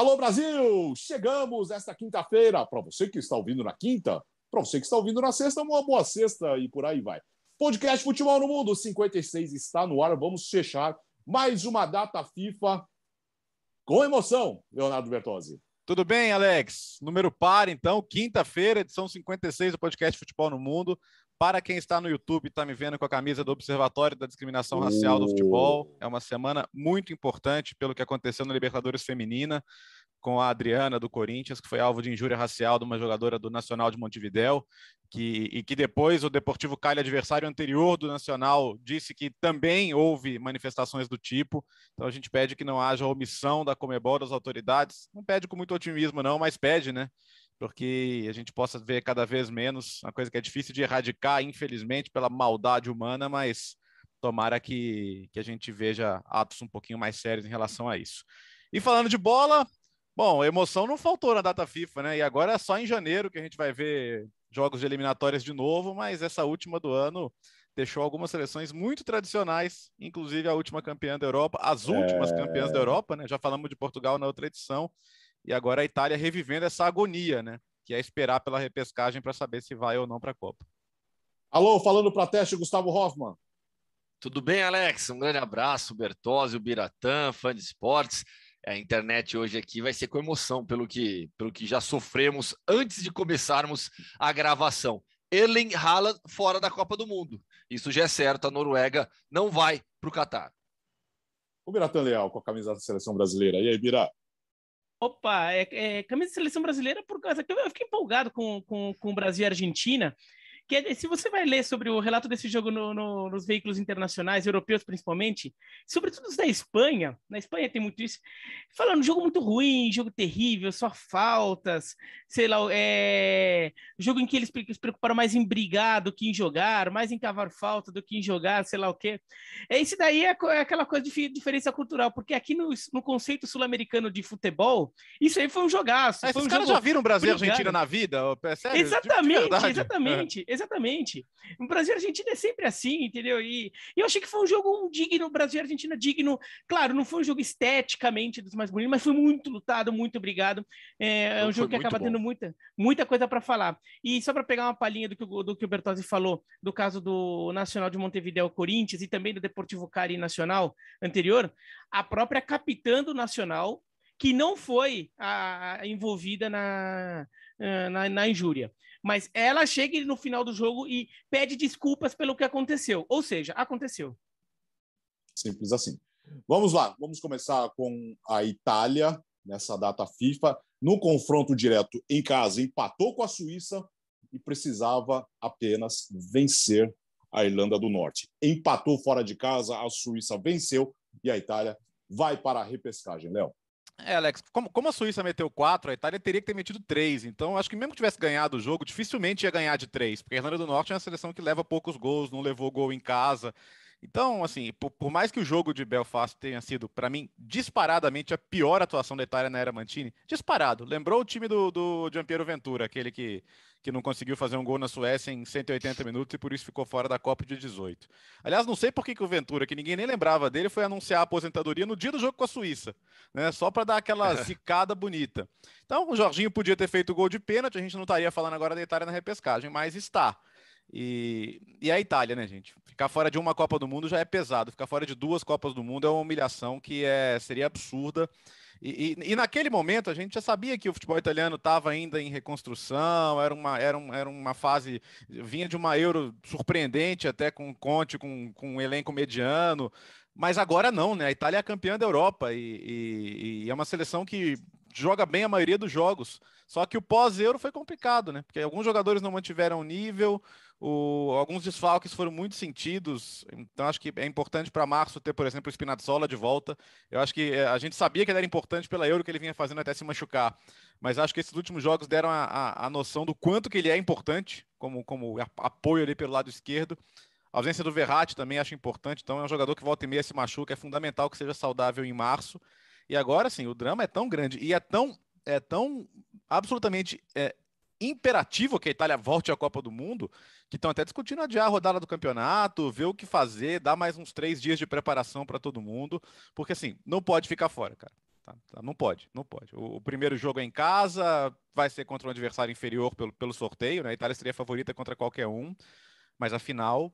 Alô Brasil, chegamos esta quinta-feira. Para você que está ouvindo na quinta, para você que está ouvindo na sexta, uma boa sexta e por aí vai. Podcast Futebol no Mundo 56 está no ar. Vamos fechar mais uma data FIFA com emoção, Leonardo Bertozzi. Tudo bem, Alex? Número par, então, quinta-feira, edição 56 do podcast Futebol no Mundo. Para quem está no YouTube e está me vendo com a camisa do Observatório da Discriminação Racial do Futebol, é uma semana muito importante pelo que aconteceu na Libertadores Feminina, com a Adriana do Corinthians, que foi alvo de injúria racial de uma jogadora do Nacional de Montevidéu, que, e que depois o Deportivo Cali, adversário anterior do Nacional, disse que também houve manifestações do tipo. Então a gente pede que não haja omissão da Comebol das autoridades. Não pede com muito otimismo, não, mas pede, né? porque a gente possa ver cada vez menos, uma coisa que é difícil de erradicar, infelizmente, pela maldade humana, mas tomara que, que a gente veja atos um pouquinho mais sérios em relação a isso. E falando de bola, bom, emoção não faltou na data FIFA, né? E agora é só em janeiro que a gente vai ver jogos de eliminatórias de novo, mas essa última do ano deixou algumas seleções muito tradicionais, inclusive a última campeã da Europa, as últimas é... campeãs da Europa, né? Já falamos de Portugal na outra edição, e agora a Itália revivendo essa agonia, né? Que é esperar pela repescagem para saber se vai ou não para a Copa. Alô, falando para teste, Gustavo Hoffman. Tudo bem, Alex? Um grande abraço, Bertozzi, o Biratã, fã de esportes. A internet hoje aqui vai ser com emoção pelo que, pelo que já sofremos antes de começarmos a gravação. Erling Haaland fora da Copa do Mundo. Isso já é certo, a Noruega não vai para o Catar. O Biratã Leal com a camisa da seleção brasileira. E aí, Bira? Opa, é, é, camisa de seleção brasileira por causa que eu fiquei empolgado com, com, com o Brasil e Argentina. Que, se você vai ler sobre o relato desse jogo no, no, nos veículos internacionais, europeus principalmente, sobretudo os da Espanha, na Espanha tem muito isso, falando jogo muito ruim, jogo terrível, só faltas, sei lá, é, jogo em que eles se preocuparam mais em brigar do que em jogar, mais em cavar falta do que em jogar, sei lá o quê. Esse daí é, é aquela coisa de diferença cultural, porque aqui no, no conceito sul-americano de futebol, isso aí foi um jogaço. Ah, esses um caras já viram Brasil e Argentina na vida? É sério? Tipo exatamente, exatamente. É exatamente. O Brasil e Argentina é sempre assim, entendeu? E, e, eu achei que foi um jogo digno, Brasil e Argentina digno. Claro, não foi um jogo esteticamente dos mais bonitos, mas foi muito lutado, muito obrigado. É, é um jogo que acaba bom. tendo muita, muita coisa para falar. E só para pegar uma palhinha do que, do que o Bertozzi falou, do caso do Nacional de Montevideo Corinthians e também do Deportivo Cari Nacional anterior, a própria capitã do Nacional, que não foi a, a envolvida na, eh, na, na, injúria. Mas ela chega no final do jogo e pede desculpas pelo que aconteceu. Ou seja, aconteceu. Simples assim. Vamos lá, vamos começar com a Itália nessa data FIFA. No confronto direto em casa, empatou com a Suíça e precisava apenas vencer a Irlanda do Norte. Empatou fora de casa, a Suíça venceu e a Itália vai para a repescagem, Léo. É, Alex, como, como a Suíça meteu 4, a Itália teria que ter metido 3. Então, acho que mesmo que tivesse ganhado o jogo, dificilmente ia ganhar de 3, porque a Irlanda do Norte é uma seleção que leva poucos gols, não levou gol em casa. Então, assim, por, por, mais que o jogo de Belfast tenha sido, para mim, disparadamente a pior atuação da Itália na era Mantini, disparado. Lembrou o time do, do Giampiero Ventura, aquele que, que não conseguiu fazer um gol na Suécia em 180 minutos e por isso ficou fora da Copa de 18. Aliás, não sei por que, que o Ventura, que ninguém nem lembrava dele, foi anunciar a aposentadoria no dia do jogo com a Suíça, né? Só para dar aquela zicada bonita. Então, o Jorginho podia ter feito o gol de pênalti, a gente não estaria falando agora da Itália na repescagem, mas está. E, e é a Itália, né, gente? Ficar fora de uma Copa do Mundo já é pesado, ficar fora de duas Copas do Mundo é uma humilhação que é, seria absurda. E, e, e naquele momento a gente já sabia que o futebol italiano estava ainda em reconstrução, era uma, era, um, era uma fase, vinha de uma Euro surpreendente até com Conte, com, com um elenco mediano, mas agora não, né? A Itália é campeã da Europa e, e é uma seleção que joga bem a maioria dos jogos. Só que o pós-euro foi complicado, né? Porque alguns jogadores não mantiveram o nível, o, alguns desfalques foram muito sentidos, então acho que é importante para março ter, por exemplo, o Spinazzola de volta. Eu acho que eh, a gente sabia que ele era importante pela Euro que ele vinha fazendo até se machucar, mas acho que esses últimos jogos deram a, a, a noção do quanto que ele é importante como, como apoio ali pelo lado esquerdo. A ausência do Verratti também acho importante, então é um jogador que volta e meia se machuca, é fundamental que seja saudável em março. E agora sim, o drama é tão grande e é tão é tão absolutamente é, imperativo que a Itália volte à Copa do Mundo, que estão até discutindo adiar a rodada do campeonato, ver o que fazer, dar mais uns três dias de preparação para todo mundo, porque assim, não pode ficar fora, cara. Tá, tá, não pode, não pode. O, o, primeiro jogo é em casa, vai ser contra um adversário inferior pelo, pelo sorteio, né? A Itália seria a favorita contra qualquer um, mas a final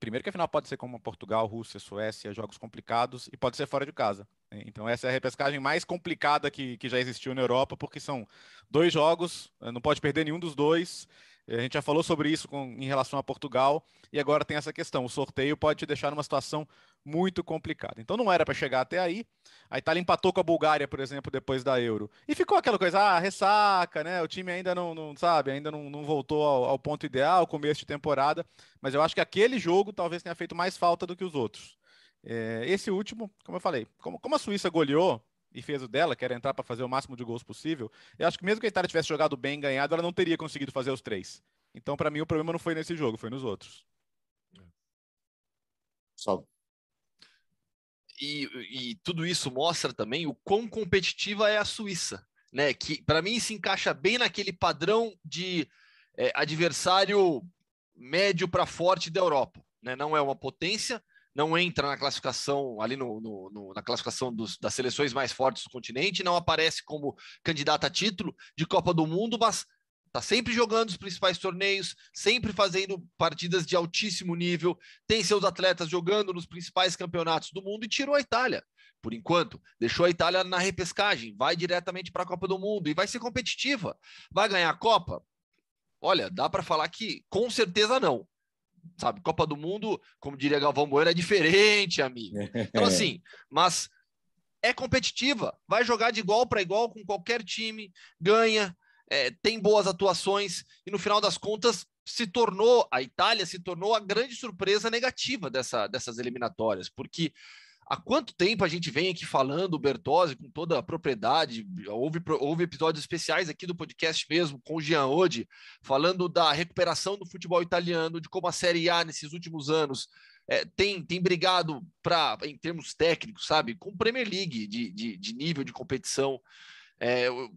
Primeiro que a final pode ser como Portugal, Rússia, Suécia, jogos complicados e pode ser fora de casa. Né? Então essa é a repescagem mais complicada que, que já existiu na Europa, porque são dois jogos, eh, não pode perder nenhum dos dois. Eh, a gente já falou sobre isso com, em relação a Portugal e agora tem essa questão. O sorteio pode te deixar numa situação muito complicado. Então não era para chegar até aí. A Itália empatou com a Bulgária, por exemplo, depois da Euro. E ficou aquela coisa, ah, ressaca, né? O time ainda não, não sabe, ainda não, não voltou ao, ao, ponto ideal, começo de temporada. Mas eu acho que aquele jogo talvez tenha feito mais falta do que os outros. É, esse último, como eu falei, como, como a Suíça goleou, e fez o dela, que era entrar para fazer o máximo de gols possível, eu acho que mesmo que a Itália tivesse jogado bem, ganhado, ela não teria conseguido fazer os três. Então, para mim, o problema não foi nesse jogo, foi nos outros. Só e, e tudo isso mostra também o quão competitiva é a Suíça, né? Que para mim se encaixa bem naquele padrão de é, adversário médio para forte da Europa. Né? Não é uma potência, não entra na classificação ali no, no, no na classificação dos, das seleções mais fortes do continente, não aparece como candidata a título de Copa do Mundo, mas Tá sempre jogando os principais torneios, sempre fazendo partidas de altíssimo nível, tem seus atletas jogando nos principais campeonatos do mundo e tirou a Itália. Por enquanto, deixou a Itália na repescagem, vai diretamente para a Copa do Mundo e vai ser competitiva. Vai ganhar a Copa? Olha, dá para falar que com certeza não sabe? Copa do Mundo, como diria Galvão Bueno, é diferente, amigo. Então, é. assim, mas é competitiva, vai jogar de igual para igual com qualquer time, ganha, é, tem boas atuações e no final das contas se tornou a Itália se tornou a grande surpresa negativa dessa, dessas eliminatórias, porque há quanto tempo a gente vem aqui falando Bertozzi com toda a propriedade, houve, houve episódios especiais aqui do podcast mesmo com o Jean Odi, falando da recuperação do futebol italiano, de como a Série A nesses últimos anos é, tem, tem brigado para em termos técnicos, sabe, com Premier League de, de, de nível de competição. É, o,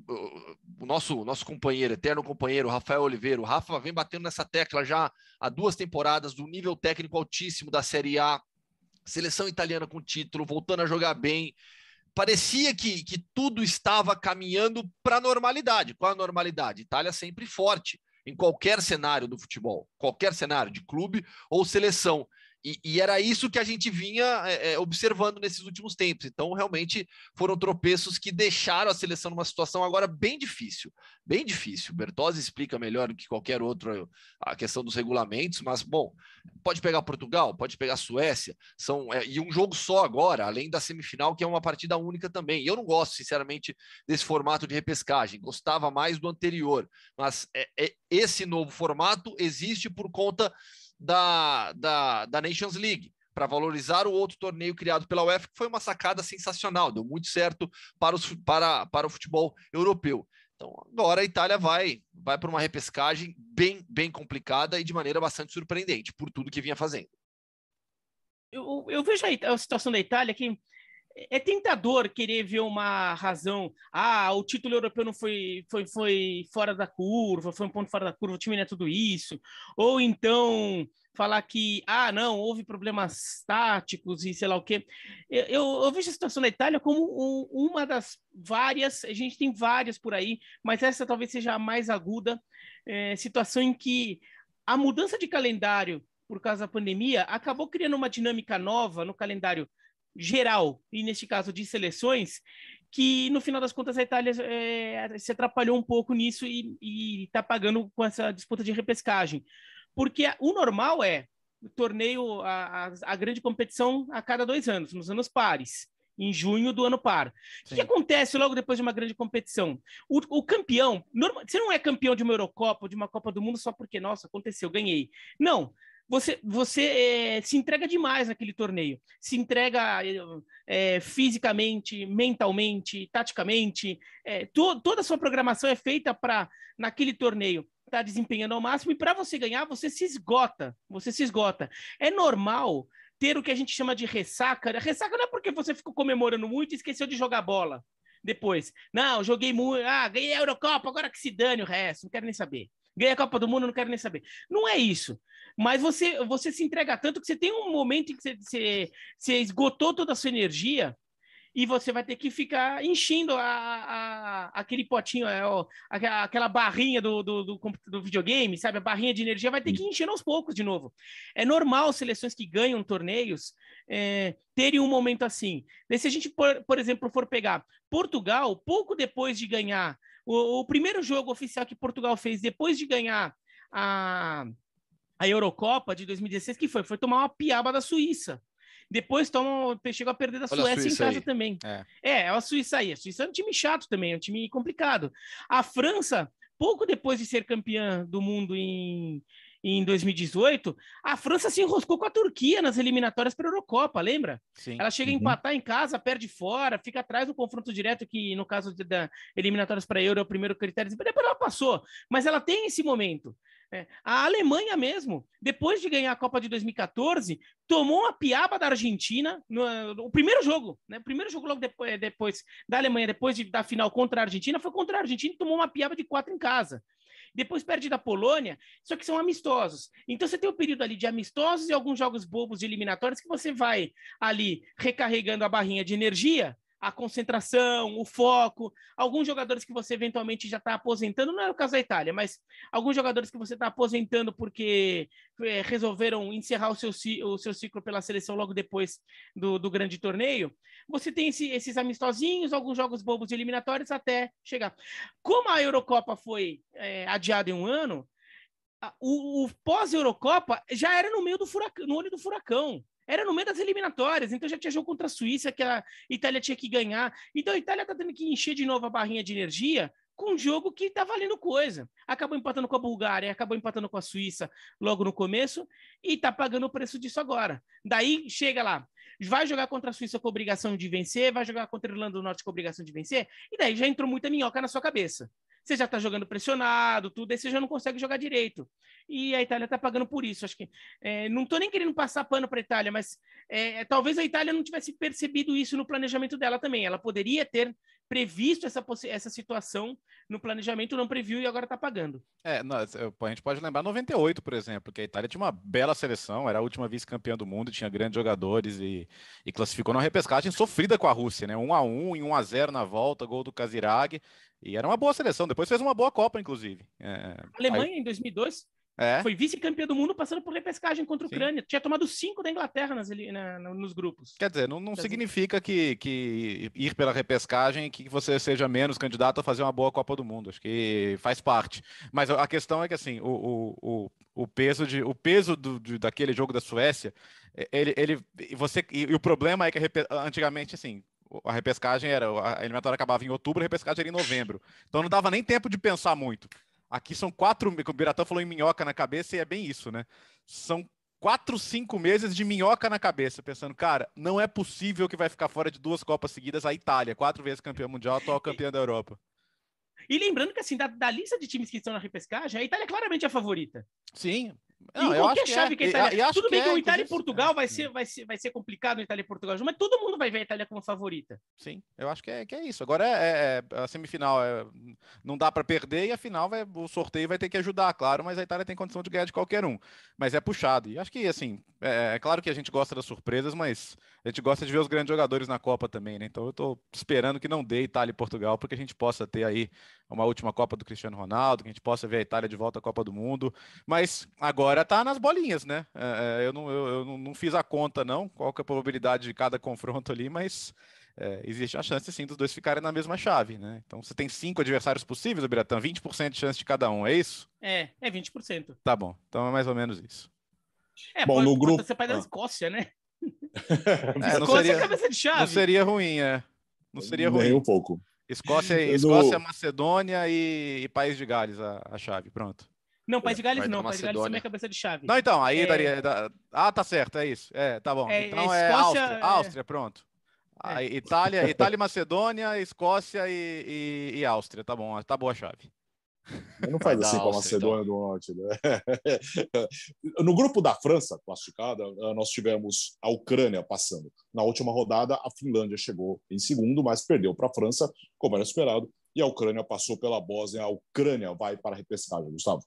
o, nosso nosso companheiro, eterno companheiro, Rafael Oliveira, o Rafa vem batendo nessa tecla já há duas temporadas do nível técnico altíssimo da Série A, seleção italiana com título, voltando a jogar bem. Parecia que, que tudo estava caminhando para a normalidade. Qual a normalidade? Itália sempre forte em qualquer cenário do futebol, qualquer cenário de clube ou seleção. E, e, era isso que a gente vinha é, é, observando nesses últimos tempos. Então, realmente, foram tropeços que deixaram a seleção numa situação agora bem difícil. Bem difícil. Bertozzi explica melhor do que qualquer outro a questão dos regulamentos, mas, bom, pode pegar Portugal, pode pegar Suécia, são, é, e um jogo só agora, além da semifinal, que é uma partida única também. eu não gosto, sinceramente, desse formato de repescagem. Gostava mais do anterior, mas é, é esse novo formato existe por conta da, da, da Nations League para valorizar o outro torneio criado pela UEFA, que foi uma sacada sensacional, deu muito certo para, os, para, para o futebol europeu. Então, agora a Itália vai vai para uma repescagem bem bem complicada e de maneira bastante surpreendente por tudo que vinha fazendo. Eu, eu vejo a, a, situação da Itália que é tentador querer ver uma razão. Ah, o título europeu não foi, foi, foi fora da curva, foi um ponto fora da curva, o time não é tudo isso. Ou então falar que, ah, não, houve problemas táticos e sei lá o quê. Eu, eu, eu vejo a situação da Itália como um, uma das várias, a gente tem várias por aí, mas essa talvez seja a mais aguda é, situação em que a mudança de calendário por causa da pandemia acabou criando uma dinâmica nova no calendário geral, e neste caso de seleções, que no final das contas a Itália é, se atrapalhou um pouco nisso e está pagando com essa disputa de repescagem. Porque o normal é o torneio, a, a, a grande competição a cada dois anos, nos anos pares em junho do ano par. Sim. O que acontece logo depois de uma grande competição? O, o campeão, normal, você não é campeão de uma Eurocopa, de uma Copa do Mundo só porque, nossa, aconteceu, ganhei. Não, você, você é, se entrega demais naquele torneio. Se entrega é, fisicamente, mentalmente, taticamente. É, to, toda a sua programação é feita para, naquele torneio, estar tá desempenhando ao máximo. E para você ganhar, você se esgota. Você se esgota. É normal ter o que a gente chama de ressaca. ressaca não é porque você ficou comemorando muito e esqueceu de jogar bola depois. Não, joguei muito. Ah, ganhei a Eurocopa, agora que se dane o resto, não quero nem saber. Ganhei a Copa do Mundo, não quero nem saber. Não é isso mas você, você se entrega tanto que você tem um momento em que você, você, você esgotou toda a sua energia e você vai ter que ficar enchendo a, a, aquele potinho, é, a, a, aquela barrinha do, do, do, do, videogame, sabe? A barrinha de energia vai ter que encher aos poucos de novo. É normal seleções que ganham torneios é, terem um momento assim. E se a gente, por, por exemplo, for pegar Portugal, pouco depois de ganhar, o, o primeiro jogo oficial que Portugal fez depois de ganhar a a Eurocopa de 2016, que foi? Foi tomar uma piaba da Suíça. Depois toma, chegou a perder da Olha Suécia em casa aí. também. É. é, é a Suíça aí. A Suíça é um time chato também, é um time complicado. A França, pouco depois de ser campeã do mundo em, em 2018, a França se enroscou com a Turquia nas eliminatórias para a Eurocopa, lembra? Sim. Ela chega a uhum. empatar em casa, perde fora, fica atrás no confronto direto, que no caso da eliminatórias para a Euro é o primeiro critério, depois ela passou, mas ela tem esse momento. É. A Alemanha mesmo, depois de ganhar a Copa de 2014, tomou uma piaba da Argentina no, no primeiro jogo, né? O primeiro jogo logo depois, é, depois da Alemanha, depois de, da final contra a Argentina, foi contra a Argentina e tomou uma piaba de quatro em casa. Depois perde da Polônia, só que são amistosos. Então você tem o um período ali de amistosos e alguns jogos bobos de eliminatórias que você vai ali recarregando a barrinha de energia a concentração, o foco. Alguns jogadores que você eventualmente já está aposentando, não é o caso da Itália, mas alguns jogadores que você está aposentando porque é, resolveram encerrar o seu, o seu ciclo pela seleção logo depois do, do grande torneio. Você tem esse, esses amistosinhos, alguns jogos bobos eliminatórios até chegar. Como a Eurocopa foi é, adiada em um ano, o, o pós-Eurocopa já era no meio do furacão, no olho do furacão. Era no meio das eliminatórias, então já tinha jogo contra a Suíça, que a Itália tinha que ganhar. Então a Itália está tendo que encher de novo a barrinha de energia com um jogo que está valendo coisa. Acabou empatando com a Bulgária, acabou empatando com a Suíça logo no começo e está pagando o preço disso agora. Daí chega lá, vai jogar contra a Suíça com obrigação de vencer, vai jogar contra a Irlanda do Norte com obrigação de vencer, e daí já entrou muita minhoca na sua cabeça você já está jogando pressionado, tudo, aí você já não consegue jogar direito. E a Itália está pagando por isso. Acho que é, não estou nem querendo passar pano para a Itália, mas é, talvez a Itália não tivesse percebido isso no planejamento dela também. Ela poderia ter previsto essa, essa situação no planejamento, não previu e agora está pagando. É, a gente pode lembrar 98, por exemplo, que a Itália tinha uma bela seleção, era a última vice-campeã do mundo, tinha grandes jogadores e, e classificou na repescagem sofrida com a Rússia, né? 1 a 1 e 1 a 0 na volta, gol do Kazirag, e era uma boa seleção. Depois fez uma boa Copa, inclusive. É, Alemanha aí... em 2002 é. Foi vice-campeã do mundo passando por repescagem contra a Ucrânia. Tinha tomado cinco da Inglaterra nas, na, nos grupos. Quer dizer, não, não significa que, que ir pela repescagem que você seja menos candidato a fazer uma boa Copa do Mundo. Acho que faz parte. Mas a questão é que assim, o, o, o, peso, de, o peso do, de, daquele jogo da Suécia, é, ele, ele você e, e o problema é que antigamente assim a repescagem era, a eliminatória acabava em outubro, a repescagem era em novembro. Então não dava nem tempo de pensar muito. Aqui são quatro. O Biratã falou em minhoca na cabeça e é bem isso, né? São quatro, cinco meses de minhoca na cabeça, pensando, cara, não é possível que vai ficar fora de duas Copas seguidas a Itália, quatro vezes campeã mundial, atual campeã da Europa. E lembrando que, assim, da, da lista de times que estão na repescagem, a Itália é claramente é a favorita. Sim, não, eu acho que chave é. que a Itália. Eu, eu Tudo bem que, que é, o Itália e Portugal é. vai ser, vai, ser, vai ser complicado, Itália e Portugal, mas todo mundo vai ver a Itália como favorita. Sim, eu acho que é, que é isso. Agora é, é, é a semifinal não dá para perder e a final vai, o sorteio vai ter que ajudar, claro, mas a Itália tem condição de ganhar de qualquer um. Mas é puxado. E acho que, assim, é, claro que a gente gosta das surpresas, mas a gente gosta de ver os grandes jogadores na Copa também, né? Então eu tô esperando que não dê Itália e Portugal, porque a gente possa ter aí uma última Copa do Cristiano Ronaldo, que a gente possa ver a Itália de volta à Copa do Mundo. Mas agora agora tá nas bolinhas, né? É, é eu, não, eu, eu, não fiz a conta, não, qual que é a probabilidade de cada confronto ali, mas é, existe a chance, sim, dos dois ficarem na mesma chave, né? Então você tem cinco adversários possíveis, Biratã, 20% de chance de cada um, é isso? É, é 20%. Tá bom, então é mais ou menos isso. É, bom, pode, no grupo. Você pai da ah. Escócia, né? é, não seria, é cabeça de chave. Não seria ruim, é. Não seria ruim. Nem um pouco. Escócia, é- Escócia no... É Macedônia e, e, País de Gales, a, a chave, pronto. Não, é, País de Gales não. País de Gales também é cabeça de chave. Não, então, aí é... daria. Ah, tá certo, é isso. É, tá bom. É, então é, Escócia, Áustria. É. Áustria, pronto. Ah, é. Itália, Itália e Macedônia, Escócia e, e, e, Áustria, tá bom, tá boa a chave. Não faz assim com a então. Macedônia então. do Norte. Né? no grupo da França classificada, ah, nós tivemos a Ucrânia passando. Na última rodada, a Finlândia chegou em segundo, mas perdeu para a França, como era esperado, e a Ucrânia passou pela Bósnia. A Ucrânia vai para a repescagem, Gustavo.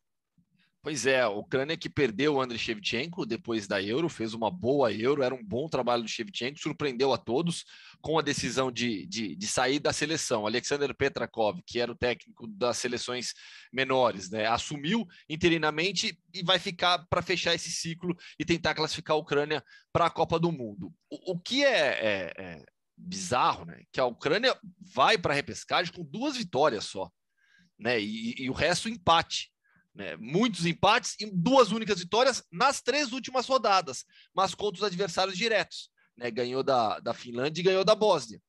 Pois é, a Ucrânia que perdeu o Andriy Shevchenko depois da Euro, fez uma boa Euro, era um bom trabalho do Shevchenko, surpreendeu a todos com a decisão de, de, de sair da seleção. Alexander Petrakov, que era o técnico das seleções menores, né, assumiu interinamente e vai ficar para fechar esse ciclo e tentar classificar a Ucrânia para a Copa do Mundo. O, o que é, é, é bizarro, né, que a Ucrânia vai para a repescagem com duas vitórias só. Né, e, e, o resto empate. Né? Muitos empates e duas únicas vitórias nas três últimas rodadas, mas contra os adversários diretos. Né? Ganhou da, da Finlândia e ganhou da Bósnia.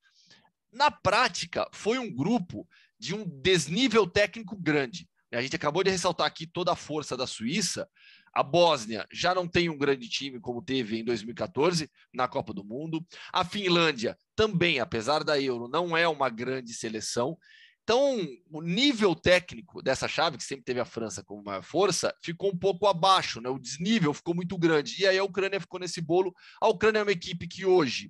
Na prática, foi um grupo de um desnível técnico grande. Né. A gente acabou de ressaltar aqui toda a força da Suíça. A Bósnia já não tem um grande time como teve em 2014 na Copa do Mundo. A Finlândia também, apesar da Euro, não é uma grande seleção. Então, o nível técnico dessa chave, que sempre teve a França como uma força, ficou um pouco abaixo, né? o desnível ficou muito grande. E aí a Ucrânia ficou nesse bolo. A Ucrânia é uma equipe que hoje,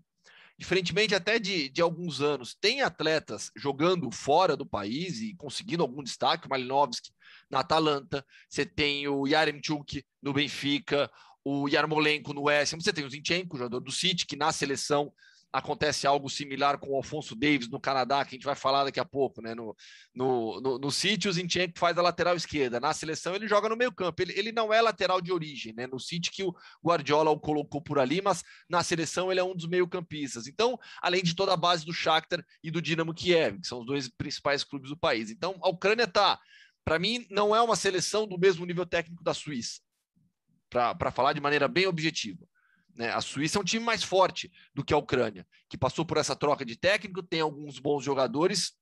diferentemente até de, de alguns anos, tem atletas jogando fora do país e conseguindo algum destaque. Malinovski na Atalanta, você tem o Yaremchuk no Benfica, o Yarmolenko no West Ham, você tem o Zinchenko, jogador do City, que na seleção acontece algo similar com o Alfonso Davis no Canadá, que a gente vai falar daqui a pouco, né? No, no, no, no City, o Zinchenko faz a lateral esquerda. Na seleção, ele joga no meio campo. Ele, ele não é lateral de origem, né? No City, que o Guardiola o colocou por ali, mas na seleção, ele é um dos meio-campistas. Então, além de toda a base do Shakhtar e do Dinamo Kiev, que são os dois principais clubes do país. Então, a Ucrânia tá. Para mim, não é uma seleção do mesmo nível técnico da Suíça, para falar de maneira bem objetiva. Né? A Suíça é um time mais forte do que a Ucrânia, que passou por essa troca de técnico, tem alguns bons jogadores,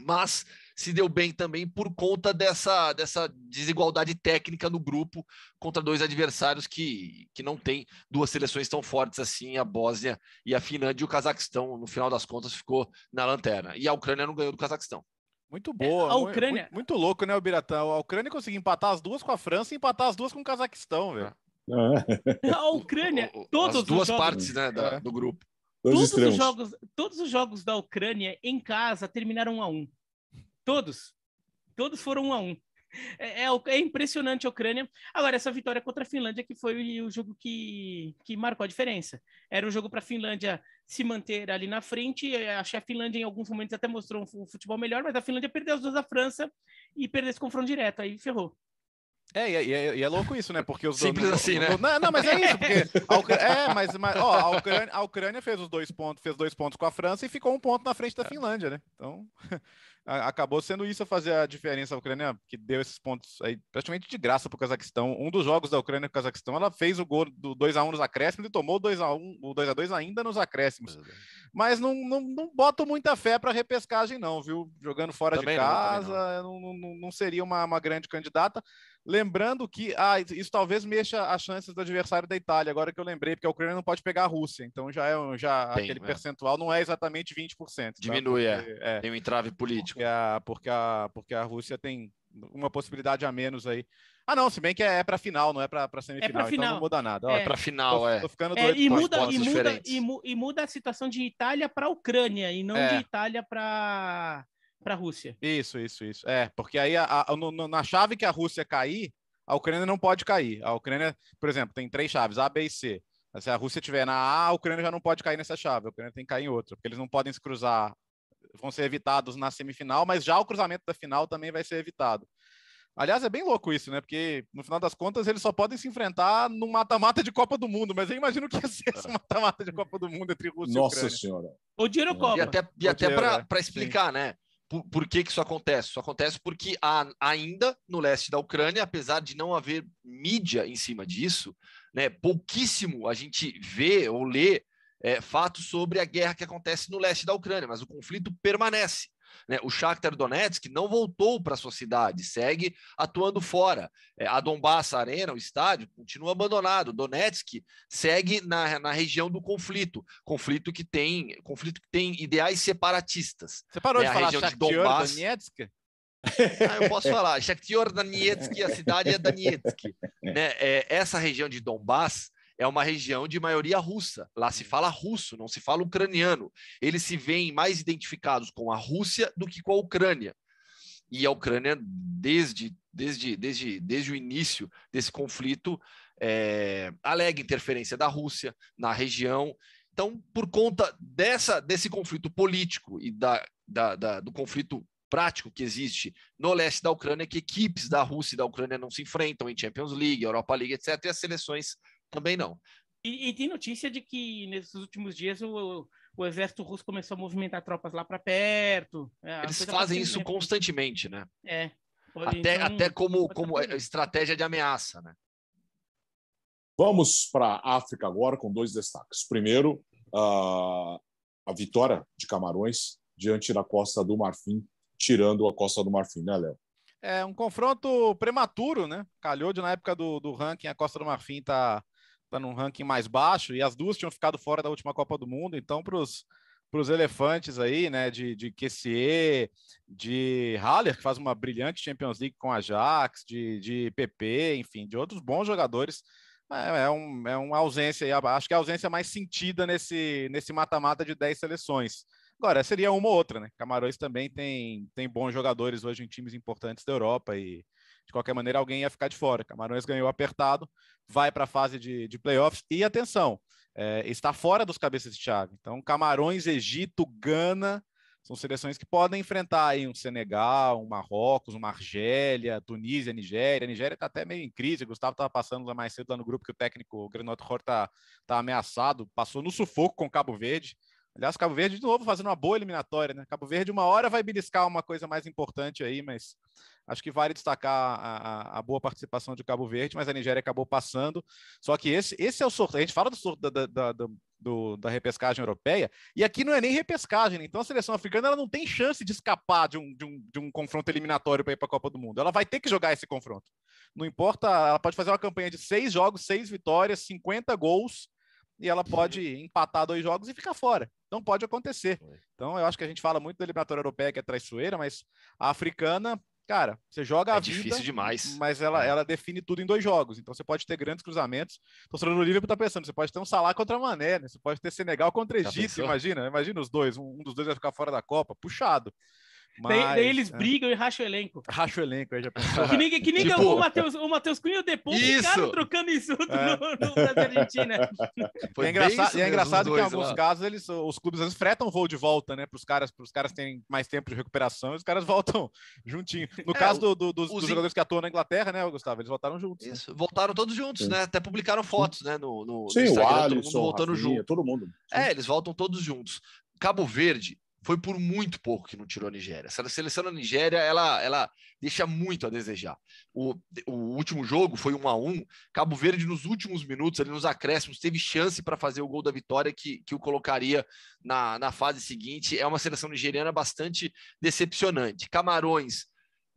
mas se deu bem também por conta dessa, dessa desigualdade técnica no grupo contra dois adversários que, que não têm duas seleções tão fortes assim, a Bósnia e a Finlândia, e o Cazaquistão, no final das contas, ficou na lanterna. E a Ucrânia não ganhou do Cazaquistão. Muito é, boa. É, a Ucrânia... Muito, muito, louco, né, Biratão? A Ucrânia conseguiu empatar as duas com a França e empatar as duas com o Cazaquistão, velho. É. Ah. A Ucrânia, todas as duas jogos, partes né, da, é. do grupo. Todos os, jogos, todos os jogos da Ucrânia em casa terminaram a um. Todos. Todos foram a um. É, é, é, impressionante a Ucrânia. Agora, essa vitória contra a Finlândia que foi o, jogo que, que marcou a diferença. Era um jogo para a Finlândia se manter ali na frente. É, Achei a Finlândia, em alguns momentos, até mostrou um futebol melhor, mas a Finlândia perdeu as duas da França e perdeu esse confronto direto. Aí ferrou. É, é e, é, e é, louco isso, né? Porque os Simples donos, assim, né? Não, não, mas é isso, porque a é, mas, mas ó, a, Ucrânia, a Ucrânia fez os dois pontos, fez dois pontos com a França e ficou um ponto na frente da é. Finlândia, né? Então, acabou sendo isso a fazer a diferença a Ucrânia, que deu esses pontos aí praticamente de graça para o Cazaquistão. Um dos jogos da Ucrânia com o Cazaquistão, ela fez o gol do 2x1 nos acréscimos e tomou 2x1, o 2x2 ainda nos acréscimos. Mas não, não, não boto muita fé para repescagem, não, viu? Jogando fora também de casa, não, não. não, não seria uma, uma grande candidata. Lembrando que ah, isso talvez mexa as chances do adversário da Itália, agora que eu lembrei, porque a Ucrânia não pode pegar a Rússia, então já é já Bem, aquele é. percentual não é exatamente 20%. Diminui, tá? porque, é. Tem um entrave político porque a, porque, a, porque a Rússia tem uma possibilidade a menos aí. Ah, não, se bem que é, é para final, não é para é semifinal, é então final. não muda nada. É, é para final, tô, é. Tô ficando é, doido é, e, muda, e, muda, e, mu, e, muda a situação de Itália para Ucrânia e não é. de Itália para para Rússia. Isso, isso, isso. É, porque aí a, a, no, na chave que a Rússia cair, a Ucrânia não pode cair. A Ucrânia, por exemplo, tem três chaves, A, B e C. Se a Rússia tiver na A, a Ucrânia já não pode cair nessa chave, a Ucrânia tem que cair em outra, porque eles não podem se cruzar vão ser evitados na semifinal, mas já o cruzamento da final também vai ser evitado. Aliás, é bem louco isso, né? Porque no final das contas eles só podem se enfrentar no mata-mata de Copa do Mundo, mas eu imagino que ia ser esse mata-mata de Copa do Mundo entre Rússia Nossa e Ucrânia. senhora. O dinheiro é. Copa. E até, e até para é, explicar, Sim. né? Por, por, que, que isso acontece? Isso acontece porque há, ainda no leste da Ucrânia, apesar de não haver mídia em cima disso, né, pouquíssimo a gente vê ou lê é, fatos sobre a guerra que acontece no leste da Ucrânia, mas o conflito permanece. Né? O Shakhtar Donetsk não voltou para sua cidade, segue atuando fora. É, a Donbass a Arena, o estádio, continua abandonado. Donetsk segue na, na região do conflito, conflito que tem conflito que tem ideais separatistas. Você parou né? de a falar região de Donbass. Donetsk? Ah, eu posso falar. Shakhtar Donetsk, a cidade é Donetsk. Né? É, essa região de Donbass é uma região de maioria russa. Lá se uhum. fala russo, não se fala ucraniano. Eles se veem mais identificados com a Rússia do que com a Ucrânia. E a Ucrânia, desde, desde, desde, desde o início desse conflito, é, alega interferência da Rússia na região. Então, por conta dessa, desse conflito político e da, da, da, do conflito prático que existe no leste da Ucrânia, que equipes da Rússia e da Ucrânia não se enfrentam em Champions League, Europa League, etc., e as seleções também não. E, e tem notícia de que nesses últimos dias o, o exército russo começou a movimentar tropas lá para perto. É, Eles tá fazem isso constantemente, né? É. Pode, até, então, até como, como estratégia de ameaça, né? Vamos para a África agora com dois destaques. Primeiro, a, a vitória de Camarões diante da Costa do Marfim, tirando a Costa do Marfim, né, Léo? É um confronto prematuro, né? Calhou de na época do, do ranking, a Costa do Marfim está está num ranking mais baixo, e as duas tinham ficado fora da última Copa do Mundo, então para os elefantes aí, né, de, de QCE, de Haller, que faz uma brilhante Champions League com a Ajax, de, de PP, enfim, de outros bons jogadores, é, é, um, é uma ausência, acho que é a ausência mais sentida nesse mata-mata de 10 seleções. Agora, seria uma ou outra, né? Camarões também tem, tem bons jogadores hoje em times importantes da Europa e, de qualquer maneira alguém ia ficar de fora. Camarões ganhou apertado, vai para a fase de, de playoffs e atenção, é, está fora dos cabeças de chave. Então, Camarões, Egito, Gana, são seleções que podem enfrentar aí um Senegal, um Marrocos, uma Argélia, Tunísia, Nigéria. A Nigéria está até meio em crise. O Gustavo estava passando lá mais cedo lá no grupo que o técnico Granote Horta está tá ameaçado. Passou no sufoco com Cabo Verde. Aliás, Cabo Verde, de novo, fazendo uma boa eliminatória, né? Cabo Verde, uma hora vai beliscar uma coisa mais importante aí, mas acho que vale destacar a, a, a boa participação de Cabo Verde, mas a Nigéria acabou passando. Só que esse, esse é o sorteio. A gente fala do sorteio da, da, da, do, da repescagem europeia, e aqui não é nem repescagem, né? Então a seleção africana ela não tem chance de escapar de um, de um, de um confronto eliminatório para ir para a Copa do Mundo. Ela vai ter que jogar esse confronto. Não importa, ela pode fazer uma campanha de seis jogos, seis vitórias, 50 gols e ela uhum. pode empatar dois jogos e ficar fora. Não pode acontecer. Então, eu acho que a gente fala muito da eliminatória europeia, que é traiçoeira, mas a africana, cara, você joga é a vida. difícil demais. Mas ela, é. ela define tudo em dois jogos. Então, você pode ter grandes cruzamentos. Torcedor então, do Liverpool tá pensando, você pode ter um Salah contra Mané, né? Você pode ter Senegal contra Egito, imagina. Imagina os dois. um dos dois vai ficar fora da Copa, puxado. Mas, daí, daí, eles é. brigam e racham o elenco. Racha o elenco, aí já pensou. Que nem, que nem tipo... o, Matheus, o Matheus Cunha depois isso. ficaram trocando insulto é. no, no Brasil Argentina. Foi é, é engraçado, é engraçado que em alguns lá. casos eles, os clubes às vezes fretam voo de volta, né? Para os caras, caras terem mais tempo de recuperação e os caras voltam juntinho. No é, caso do, do, dos, dos in... jogadores que atuam na Inglaterra, né, Gustavo? Eles voltaram juntos. Né? Isso, né? voltaram todos juntos, né? Até publicaram fotos, né? No, no, Sim, no Instagram, o Alisson, todo mundo voltando Rafinha, junto. Todo mundo. Sim. É, eles voltam todos juntos. Cabo Verde foi por muito pouco que não tirou a Nigéria. A seleção da Nigéria, ela, ela deixa muito a desejar. O, o último jogo foi 1 a 1 Cabo Verde, nos últimos minutos, ali nos acréscimos, teve chance para fazer o gol da vitória que, que o colocaria na, na fase seguinte. É uma seleção nigeriana bastante decepcionante. Camarões.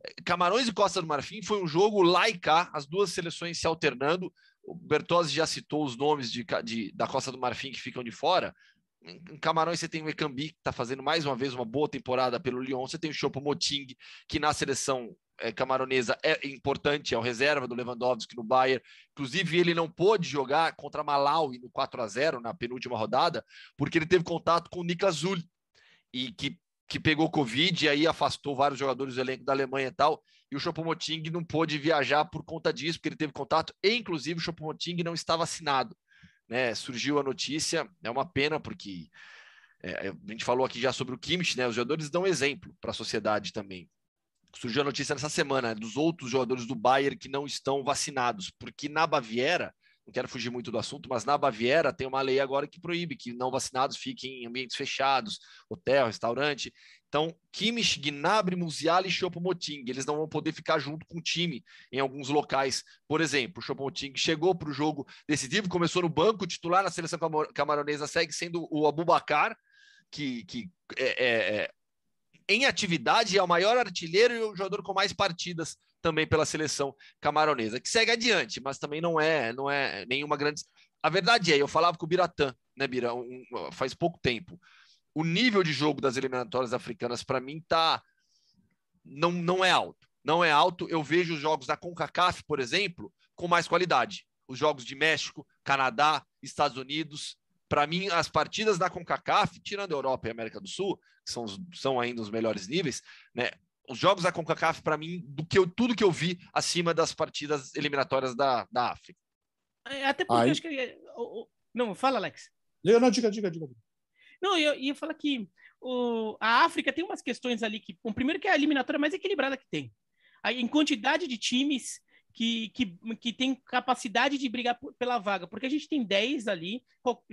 Eh, Camarões e Costa do Marfim foi um jogo lá e cá, as duas seleções se alternando. O Bertozzi já citou os nomes de, de, da Costa do Marfim que ficam de fora, em Camarões você tem o Ekambi, que está fazendo mais uma vez uma boa temporada pelo Lyon. Você tem o Chopo Moting, que na seleção é, camaronesa é importante, é o reserva do Lewandowski no Bayern. Inclusive, ele não pôde jogar contra Malawi no 4 a 0 na penúltima rodada, porque ele teve contato com o Niklas Zul, e que, que pegou Covid e aí afastou vários jogadores do elenco da Alemanha e tal. E o Moting não pôde viajar por conta disso, porque ele teve contato, e inclusive o Moting não estava assinado né, surgiu a notícia, é uma pena porque é, é, a gente falou aqui já sobre o Kimmich, né, os jogadores dão exemplo para a sociedade também. Surgiu a notícia nessa semana né, dos outros jogadores do Bayern que não estão vacinados, porque na Baviera, não quero fugir muito do assunto, mas na Baviera tem uma lei agora que proíbe que não vacinados fiquem em ambientes fechados, hotel, restaurante. Então, Kimmich, Gnabry, Musiala e Choupo-Moting, eles não vão poder ficar junto com o time em alguns locais. Por exemplo, Choupo-Moting chegou para o jogo decisivo, começou no banco, titular na seleção camaronesa segue sendo o Abubacar, que, que é, é, é, em atividade é o maior artilheiro e o jogador com mais partidas também pela seleção camaronesa, que segue adiante, mas também não é, não é nenhuma grande... A verdade é, eu falava com o Biratã, né, Bira, um, faz pouco tempo, o nível de jogo das eliminatórias africanas, para mim, tá não, não é alto. Não é alto. Eu vejo os jogos da CONCACAF, por exemplo, com mais qualidade. Os jogos de México, Canadá, Estados Unidos. Para mim, as partidas da CONCACAF, tirando a Europa e a América do Sul, que são, são ainda os melhores níveis, né? Os jogos da CONCACAF, para mim, do que eu, tudo que eu vi acima das partidas eliminatórias da, da África. É, até porque Aí... eu acho que. É, não, fala, Alex. Não, diga, diga. diga. Não, eu ia falar que o, a África tem umas questões ali que, bom, primeiro que é a eliminatória mais equilibrada que tem. Aí, em quantidade de times que, que, que tem capacidade de brigar por, pela vaga, porque a gente tem 10 ali,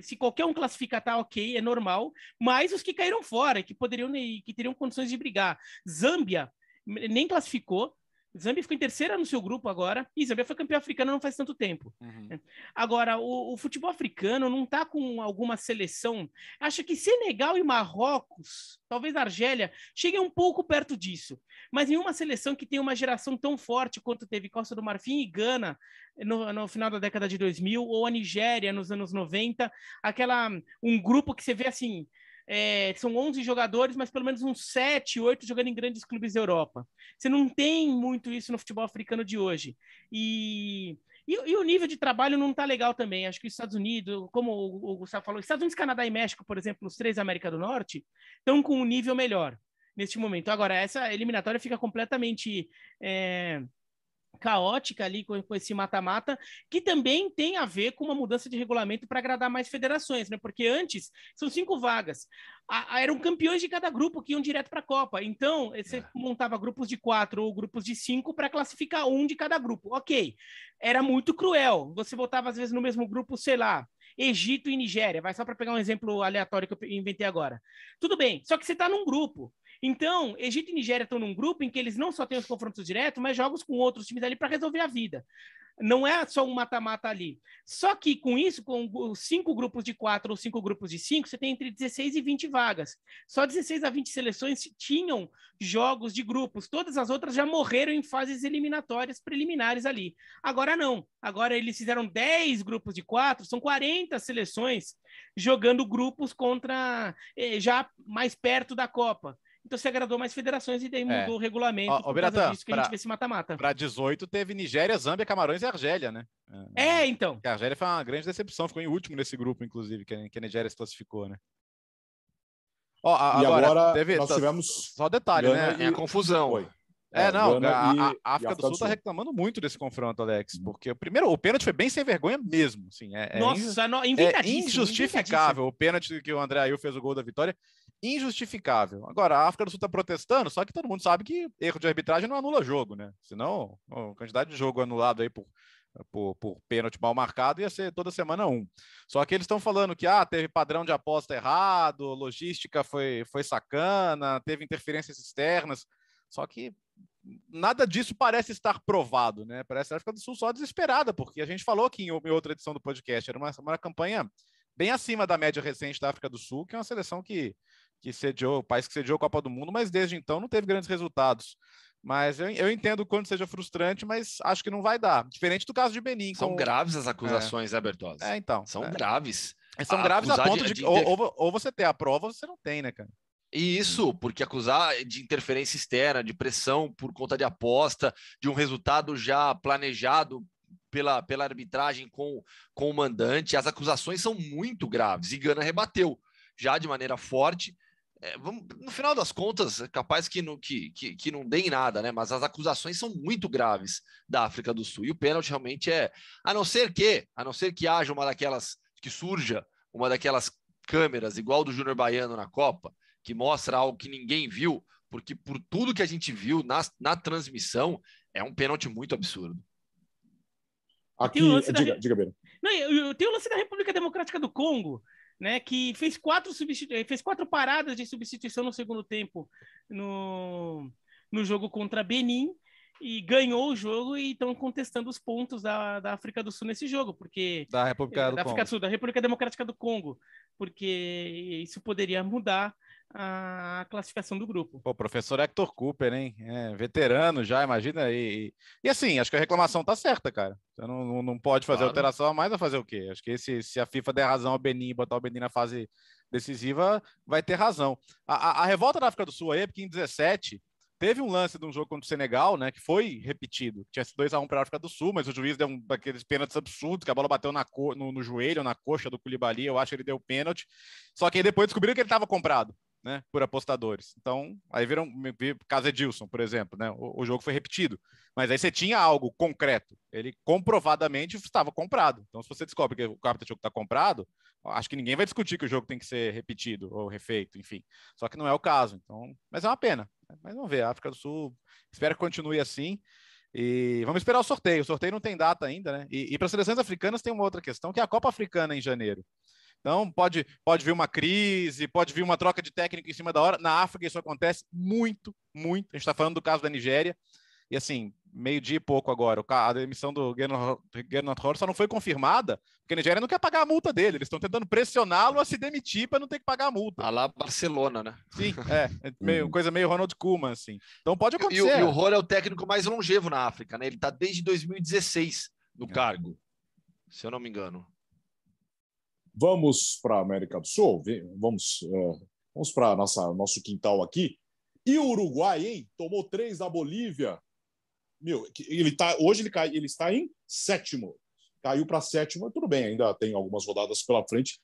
se qualquer um classificar tá ok, é normal, mas os que caíram fora, que poderiam, que teriam condições de brigar. Zâmbia nem classificou, Zâmbia ficou em terceira no seu grupo agora, e Zâmbia foi campeã africana não faz tanto tempo. Uhum. Agora, o, o, futebol africano não está com alguma seleção. Acho que Senegal e Marrocos, talvez Argélia, cheguem um pouco perto disso. Mas nenhuma seleção que tem uma geração tão forte quanto teve Costa do Marfim e Gana no, no, final da década de 2000, ou a Nigéria nos anos 90, aquela um grupo que você vê assim é, são 11 jogadores, mas pelo menos uns 7, 8 jogando em grandes clubes da Europa. Você não tem muito isso no futebol africano de hoje. E, e, e o nível de trabalho não está legal também. Acho que os Estados Unidos, como o, o Gustavo falou, Estados Unidos, Canadá e México, por exemplo, os três da América do Norte, estão com um nível melhor neste momento. Agora, essa eliminatória fica completamente. É caótica ali com, com esse mata-mata, que também tem a ver com uma mudança de regulamento para agradar mais federações, né? Porque antes são cinco vagas. A, a, eram campeões de cada grupo que iam direto para a Copa. Então, eh, você é. montava grupos de quatro ou grupos de cinco para classificar um de cada grupo. Ok. Era muito cruel. Você botava, às vezes, no mesmo grupo, sei lá, Egito e Nigéria. Vai só para pegar um exemplo aleatório que eu inventei agora. Tudo bem. Só que você está num grupo. Então, Egito e Nigéria estão num grupo em que eles não só têm os confrontos diretos, mas jogos com outros times ali para resolver a vida. Não é só um mata-mata ali. Só que com isso, com cinco grupos de quatro ou cinco grupos de cinco, você tem entre 16 e 20 vagas. Só 16 a 20 seleções tinham jogos de grupos. Todas as outras já morreram em fases eliminatórias preliminares ali. Agora não. Agora eles fizeram 10 grupos de quatro, são 40 seleções jogando grupos contra eh, já mais perto da Copa. Então você agradou mais federações e daí mudou o regulamento. Ó, por Biratan, disso que pra, a gente vê se mata-mata. Para 18 teve Nigéria, Zâmbia, Camarões e Argélia, né? É, é então. A Argélia foi uma grande decepção, ficou em último nesse grupo, inclusive, que a, que a Nigéria se classificou, né? Ó, a, e agora, agora teve, nós tivemos. Só detalhe, Gana né? E... É a confusão. Foi. É, é, não, a, a, África, do Sul está reclamando muito desse confronto, Alex, porque primeiro, o pênalti foi bem sem vergonha mesmo, assim, é, é Nossa, é, no, é injustificável o pênalti que o André Ayew fez o gol da vitória, injustificável. Agora, a África do Sul está protestando, só que todo mundo sabe que erro de arbitragem não anula jogo, né? Senão, a quantidade de jogo anulado aí por, por, por pênalti mal marcado ia ser toda semana um. Só que eles estão falando que ah, teve padrão de aposta errado, logística foi, foi sacana, teve interferências externas. Só que nada disso parece estar provado, né? Parece a África do Sul só desesperada, porque a gente falou que em outra edição do podcast era uma, uma campanha bem acima da média recente da África do Sul, que é uma seleção que que sediou, o país que sediou a Copa do Mundo, mas desde então não teve grandes resultados. Mas eu, eu entendo quando seja frustrante, mas acho que não vai dar. Diferente do caso de Benin. São com... graves as é. acusações, é. Bertozzi? É, então. São é. graves. É, são a graves a ponto de, de, de... Ou, ou, ou você ter a prova ou você não tem, né, cara? E isso, porque acusar de interferência externa, de pressão por conta de aposta, de um resultado já planejado pela, pela arbitragem com, com o mandante, as acusações são muito graves. E Gana rebateu já de maneira forte, é, vamos, no final das contas, é capaz que, não que, que, que não dê em nada, né? Mas as acusações são muito graves da África do Sul. E o pênalti realmente é, a não ser que, a não ser que haja uma daquelas, que surja uma daquelas câmeras, igual do Júnior Baiano na Copa, que mostra algo que ninguém viu, porque por tudo que a gente viu na, na transmissão, é um pênalti muito absurdo. Aqui, diga, diga, Beira. Não, tem o lance da República Democrática do Congo, né, que fez quatro, eh, fez quatro paradas de substituição no segundo tempo no, no jogo contra Benin e ganhou o jogo e estão contestando os pontos da, da África do Sul nesse jogo, porque da República, eh, do da África Sul, da República Democrática do Congo, porque isso poderia mudar a classificação do grupo. O professor Hector Cooper, hein? É, veterano já, imagina. E, e, assim, acho que a reclamação tá certa, cara. Você não, não, não pode fazer claro. alteração a mais a fazer o quê? Acho que se, se a FIFA der razão ao Benin e botar o Benin na fase decisiva, vai ter razão. A, a, a revolta da África do Sul aí, é porque em 17 teve um lance de um jogo contra o Senegal, né, que foi repetido. Tinha sido 2 a 1 um para a África do Sul, mas o juiz deu um daqueles pênaltis absurdos, que a bola bateu na no, no joelho, na coxa do Culibali, eu acho que ele deu pênalti. Só que aí depois descobriram que ele estava comprado né, por apostadores. Então, aí viram, Casa Edilson, por exemplo, né, o, o, jogo foi repetido. Mas aí você tinha algo concreto. Ele comprovadamente estava comprado. Então, se você descobre que o capital de jogo está comprado, acho que ninguém vai discutir que o jogo tem que ser repetido ou refeito, enfim. Só que não é o caso. Então, mas é uma pena. Mas vamos ver, a África do Sul, espero que continue assim. E vamos esperar o sorteio. O sorteio não tem data ainda, né? E, e para seleções africanas tem uma outra questão, que é a Copa Africana em janeiro. Então, pode, pode vir uma crise, pode vir uma troca de técnico em cima da hora. Na África, isso acontece muito, muito. A gente está falando do caso da Nigéria. E assim, meio-dia e pouco agora, a demissão do Gernot Horst só não foi confirmada, porque a Nigéria não quer pagar a multa dele. Eles estão tentando pressioná-lo a se demitir para não ter que pagar a multa. A tá lá Barcelona, né? Sim, é. é uhum. meio, coisa meio Ronald Koeman, assim. Então pode acontecer. E, o, e o é o técnico mais longevo na África, né? Ele está desde 2016 no é. cargo, se eu não me engano vamos para a América do Sul, vamos, uh, vamos para nosso quintal aqui. E o Uruguai, hein? Tomou três da Bolívia. Meu, ele tá, hoje ele, cai, ele está em sétimo. Caiu para sétimo, tudo bem, ainda tem algumas rodadas pela frente,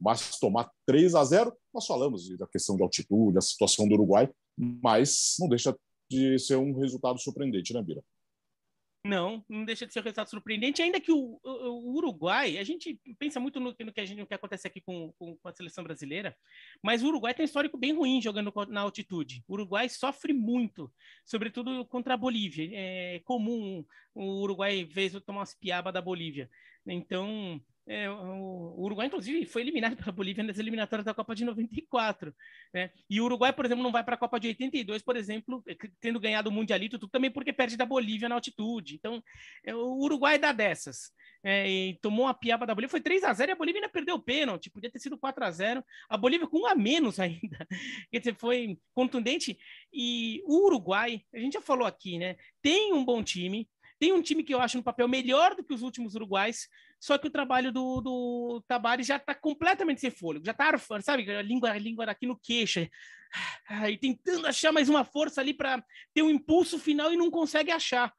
mas tomar 3 a 0 nós falamos da questão de altitude, da situação do Uruguai, mas não deixa de ser um resultado surpreendente, né, Bira? Não, não deixa de ser um resultado surpreendente, ainda que o, o, o Uruguai, a gente pensa muito no, no, que a gente no que acontece aqui com, com, com, a seleção brasileira, mas o Uruguai tem um histórico bem ruim jogando na altitude. O Uruguai sofre muito, sobretudo contra a Bolívia. É comum o Uruguai vez tomar umas piaba da Bolívia. Então, é, o Uruguai, inclusive, foi eliminado pela Bolívia nas eliminatórias da Copa de 94. Né? E o Uruguai, por exemplo, não vai para a Copa de 82, por exemplo, é, tendo ganhado o Mundialito, também porque perde da Bolívia na altitude. Então, é, o Uruguai dá dessas. É, e tomou a piaba da Bolívia, foi 3 a 0 e a Bolívia ainda perdeu o pênalti, podia ter sido 4 a 0 a Bolívia com um a menos ainda, quer dizer, foi contundente, e o Uruguai, a gente já falou aqui, né, tem um bom time, tem um time que eu acho no papel melhor do que os últimos uruguais, só que o trabalho do, do já está completamente sem fôlego, já está, sabe, a língua, a língua aqui no queixo, e tentando achar mais uma força ali para ter um impulso final e não consegue achar.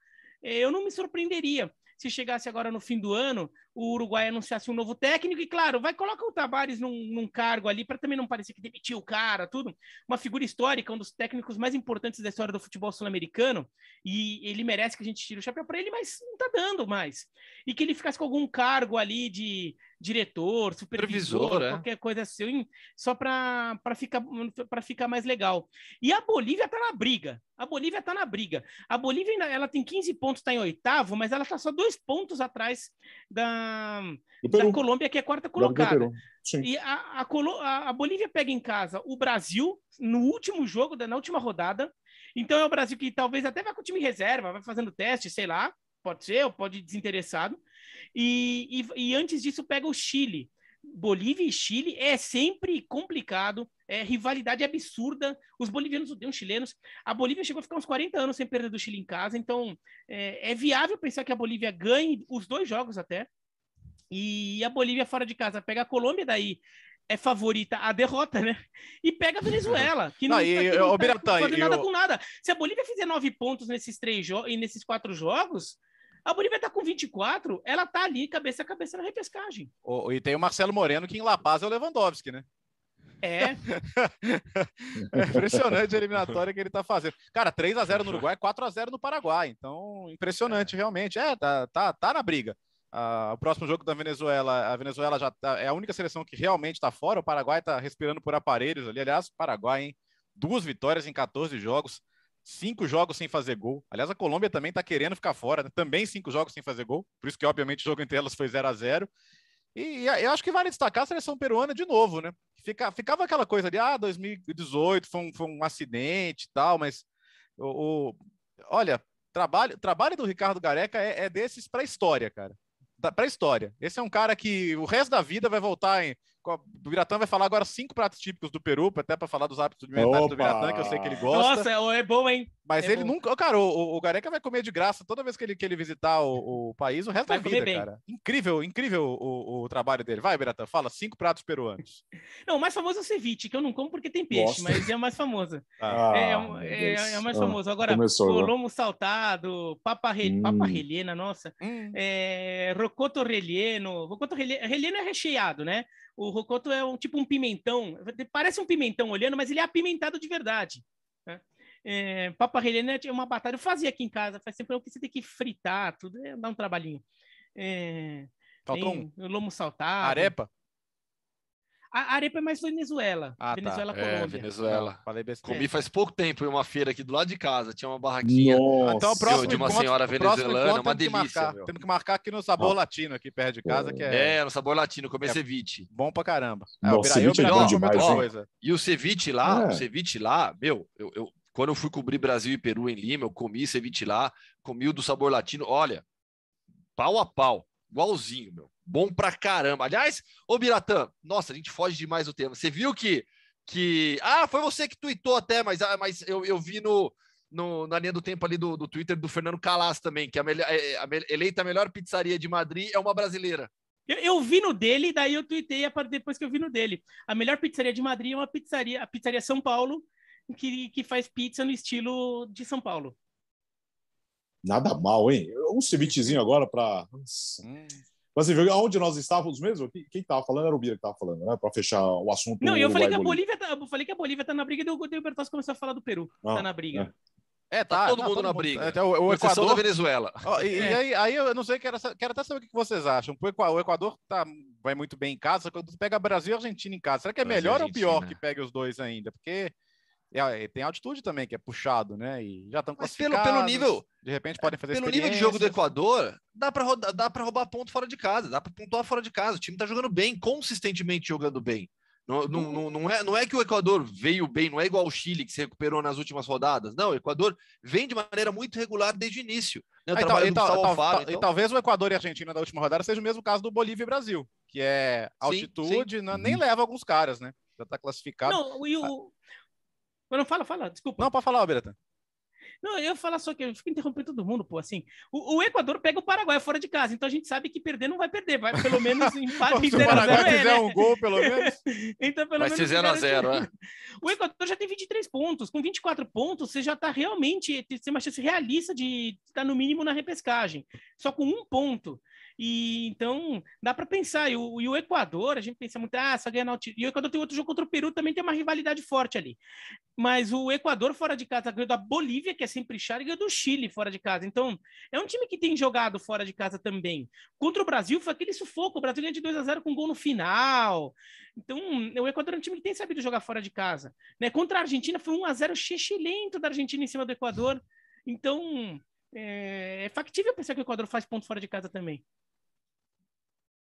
É, eu não me surpreenderia se chegasse agora no fim do ano o Uruguai anunciasse um novo técnico, e claro, vai colocar o Tabares num, num cargo ali, para também não parecer que demitiu o cara, tudo. Uma figura histórica, um dos técnicos mais importantes da história do futebol sul-americano, e ele merece que a gente tire o chapéu para ele, mas não tá dando mais. E que ele ficasse com algum cargo ali de diretor, supervisor, é. qualquer é? coisa assim, só para ficar, pra ficar mais legal. E a Bolívia tá na briga. A Bolívia tá na briga. A Bolívia ela tem 15 pontos, tá em oitavo, mas ela tá só dois pontos atrás da da, Colômbia, que é quarta colocada. E a, a, a, Bolívia pega em casa o Brasil no último jogo, na última rodada. Então é o Brasil que talvez até vá com o time reserva, vai fazendo teste, sei lá, pode ser, ou pode ir desinteressado. E, e, e antes disso pega o Chile. Bolívia e Chile é sempre complicado, é rivalidade absurda. Os bolivianos odeiam os chilenos. A Bolívia chegou a ficar uns 40 anos sem perder do Chile em casa, então é, é viável pensar que a Bolívia ganhe os dois jogos até. E a Bolívia fora de casa pega a Colômbia, daí é favorita a derrota, né? E pega a Venezuela, que não, não, e, tá, não tá nada eu... com nada. Se a Bolívia fizer nove pontos nesses três jogos e nesses quatro jogos, a Bolívia tá com 24, ela tá ali cabeça a cabeça na repescagem. Oh, e tem o Marcelo Moreno que em La Paz é o Lewandowski, né? É. é impressionante a eliminatória que ele tá fazendo. Cara, 3 a 0 no Uruguai, 4 a 0 no Paraguai. Então, impressionante é. realmente. É, tá, tá, tá na briga. Uh, o próximo jogo da Venezuela, a Venezuela já tá, é a única seleção que realmente está fora. O Paraguai está respirando por aparelhos ali. Aliás, Paraguai, hein? Duas vitórias em 14 jogos, cinco jogos sem fazer gol. Aliás, a Colômbia também está querendo ficar fora, né? também cinco jogos sem fazer gol. Por isso que, obviamente, o jogo entre elas foi 0 a 0 e, e eu acho que vale destacar a seleção peruana de novo, né? Fica, ficava aquela coisa ali, ah, 2018 foi um, foi um acidente e tal, mas o, o, olha, trabalho, trabalho do Ricardo Gareca é, é desses para a história, cara para a história. Esse é um cara que o resto da vida vai voltar em, o Biratã vai falar agora cinco pratos típicos do Peru, até para falar dos hábitos alimentares do Biratã, que eu sei que ele gosta. Nossa, é, é bom, hein? Mas é ele bom. nunca. Cara, o, o Gareca vai comer de graça toda vez que ele, que ele visitar o, o país, o resto vai da vida, bem. cara. Incrível, incrível o, o, trabalho dele. Vai, Biratã, fala cinco pratos peruanos. Não, o mais famoso é o ceviche, que eu não como porque tem peixe, Nossa. mas é o mais famoso. Ah, é, é, ah, é, é, o mais ah, famoso. Agora, Começou, o lomo saltado, papa, re... hum. papa relena, nossa. Hum. É, rocoto releno. Rocoto releno, é recheado, né? O rocoto é um tipo um pimentão, parece um pimentão olhando, mas ele é apimentado de verdade. Né? É, papa é uma batata. Eu fazia aqui em casa, faz sempre, é que você tem que fritar tudo, é, dá um trabalhinho. É, Faltou um. Lomo saltado. Arepa? A arepa é mais Venezuela. Ah, tá. Venezuela, tá. Colômbia. É, Venezuela. Ah, falei besteira. Comi faz pouco tempo em uma feira aqui do lado de casa. Tinha uma barraquinha Então, o próximo de uma encontro, senhora venezuelana. Uma é delícia. Tem temos que marcar aqui no Sabor Latino, aqui perto de casa. Que é... é, no Sabor Latino. Comer é ceviche. Bom pra caramba. é, é o coisa. E o ceviche lá, é. o ceviche lá, meu, eu, eu, quando eu fui cobrir Brasil e Peru em Lima, eu comi ceviche lá, comi o do Sabor Latino. Olha, pau a pau. Igualzinho, meu bom pra caramba. Aliás, ô Biratã, nossa, a gente foge demais do tema. Você viu que. que ah, foi você que tweetou até, mas, ah, mas eu, eu vi no, no, na linha do tempo ali do, do Twitter do Fernando Calas também, que a, melhor, é, a, eleita a melhor pizzaria de Madrid é uma brasileira. Eu, eu vi no dele, daí eu tuitei depois que eu vi no dele. A melhor pizzaria de Madrid é uma pizzaria, a pizzaria São Paulo, que, que faz pizza no estilo de São Paulo. Nada mal, hein? Um cevichezinho agora para. Hum. Mas você assim, viu aonde nós estávamos mesmo? Quem estava falando era o Bira que estava falando, né? Para fechar o assunto. Não, eu falei que, a Bolívia tá, eu falei que a Bolívia tá na briga e o Bertozzi começou a falar do Peru. Ah, tá na briga. É. é tá, tá, todo tá, mundo na briga. É, até o, o Equador da Venezuela. Oh, e, é. e aí, aí, eu não sei, quero, quero até saber o que vocês acham. O Equador, o Equador tá, vai muito bem em casa, quando pega Brasil e Argentina em casa. Será que é melhor ou pior que pegue os dois ainda? Porque é, tem altitude também, que é puxado, né? E já estão classificados. Pelo, pelo nível. De repente podem fazer Pelo nível de jogo do Equador, dá para dá pra roubar ponto fora de casa, dá para pontuar fora de casa. O time está jogando bem, consistentemente jogando bem. Não, hum. não, não, é, não é que o Equador veio bem, não é igual o Chile que se recuperou nas últimas rodadas. Não, o Equador vem de maneira muito regular desde o início. Né? ah, então, então, então e, tal, então... e, talvez o Equador e a Argentina da última rodada seja o mesmo caso do Bolívia e Brasil, que é altitude, sim, sim. Né? nem uhum. leva alguns caras, né? Já está classificado. Não, e o, ah. Mas não fala, fala, desculpa. Não, pode falar, Alberto. Não, eu falo falar só que eu fico interrompendo todo mundo, pô, assim. O, o, Equador pega o Paraguai fora de casa, então a gente sabe que perder não vai perder, vai pelo menos empate em 0x0. Se o Paraguai zero, é, fizer é, um gol, pelo menos. então, pelo vai menos. Vai ser 0x0, é. O Equador já tem 23 pontos, com 24 pontos você já está realmente, tem uma chance realista de estar tá no mínimo na repescagem, só com um ponto. E então dá para pensar. E o, e o, Equador, a gente pensa muito, ah, só ganha na altitude. E o Equador tem outro jogo contra o Peru, também tem uma rivalidade forte ali. Mas o Equador fora de casa ganhou da Bolívia, que é sempre chara, e ganhou do Chile fora de casa. Então é um time que tem jogado fora de casa também. Contra o Brasil foi aquele sufoco. O Brasil ganhou de 2 a 0 com um gol no final. Então o Equador é um time que tem sabido jogar fora de casa. Né? Contra a Argentina foi 1 a 0 lento da Argentina em cima do Equador. Então é, é, factível pensar que o Equador faz ponto fora de casa também.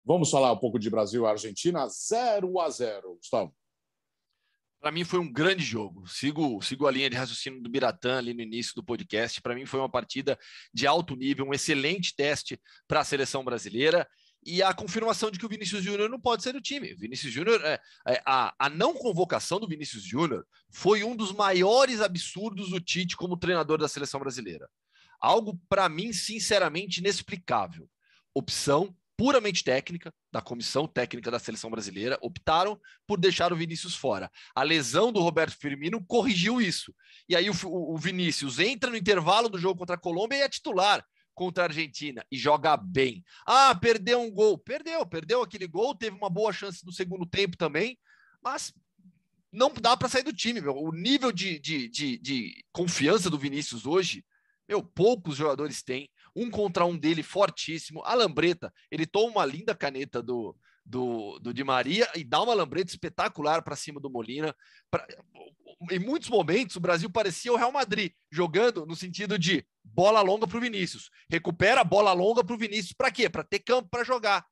Vamos falar um pouco de Brasil e Argentina, 0 a 0 Gustavo. Para mim foi um grande jogo. Sigo, sigo a linha de raciocínio do Biratã ali no início do podcast. Para mim foi uma partida de alto nível, um excelente teste para a seleção brasileira e a confirmação de que o Vinícius Júnior não pode ser do time. Vinícius Júnior, é, é, a, a não convocação do Vinícius Júnior foi um dos maiores absurdos do Tite como treinador da seleção brasileira. Algo para mim sinceramente inexplicável. Opção puramente técnica da comissão técnica da seleção brasileira, optaram por deixar o Vinícius fora. A lesão do Roberto Firmino corrigiu isso. E aí o, o Vinícius entra no intervalo do jogo contra a Colômbia e é titular contra a Argentina e joga bem. Ah, perdeu um gol. Perdeu, perdeu aquele gol, teve uma boa chance no segundo tempo também, mas não dá para sair do time, meu. O nível de, de, de, de, confiança do Vinícius hoje, meu, poucos jogadores têm um contra um dele fortíssimo. A lambreta, ele toma uma linda caneta do, do, do Di Maria e dá uma lambreta espetacular para cima do Molina. Pra, em muitos momentos, o Brasil parecia o Real Madrid, jogando no sentido de bola longa para o Vinícius. Recupera a bola longa para o Vinícius. Para quê? Para ter campo para jogar.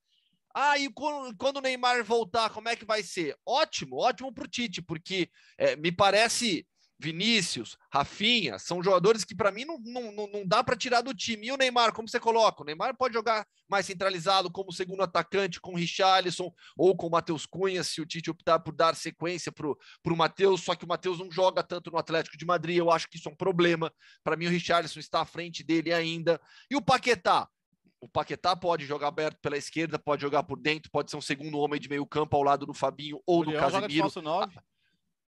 Ah, e quando, quando, o Neymar voltar, como é que vai ser? Ótimo, ótimo para o Tite, porque é, me parece Vinícius, Rafinha, são jogadores que para mim não, não, não dá para tirar do time. E o Neymar, como você coloca? O Neymar pode jogar mais centralizado como segundo atacante com o Richarlison ou com o Matheus Cunha, se o Tite optar por dar sequência para o Matheus, só que o Matheus não joga tanto no Atlético de Madrid, eu acho que isso é um problema. Para mim o Richarlison está à frente dele ainda. E o Paquetá? O Paquetá pode jogar aberto pela esquerda, pode jogar por dentro, pode ser um segundo homem de meio campo ao lado do Fabinho ou o do Leão Casemiro. Joga de falso 9.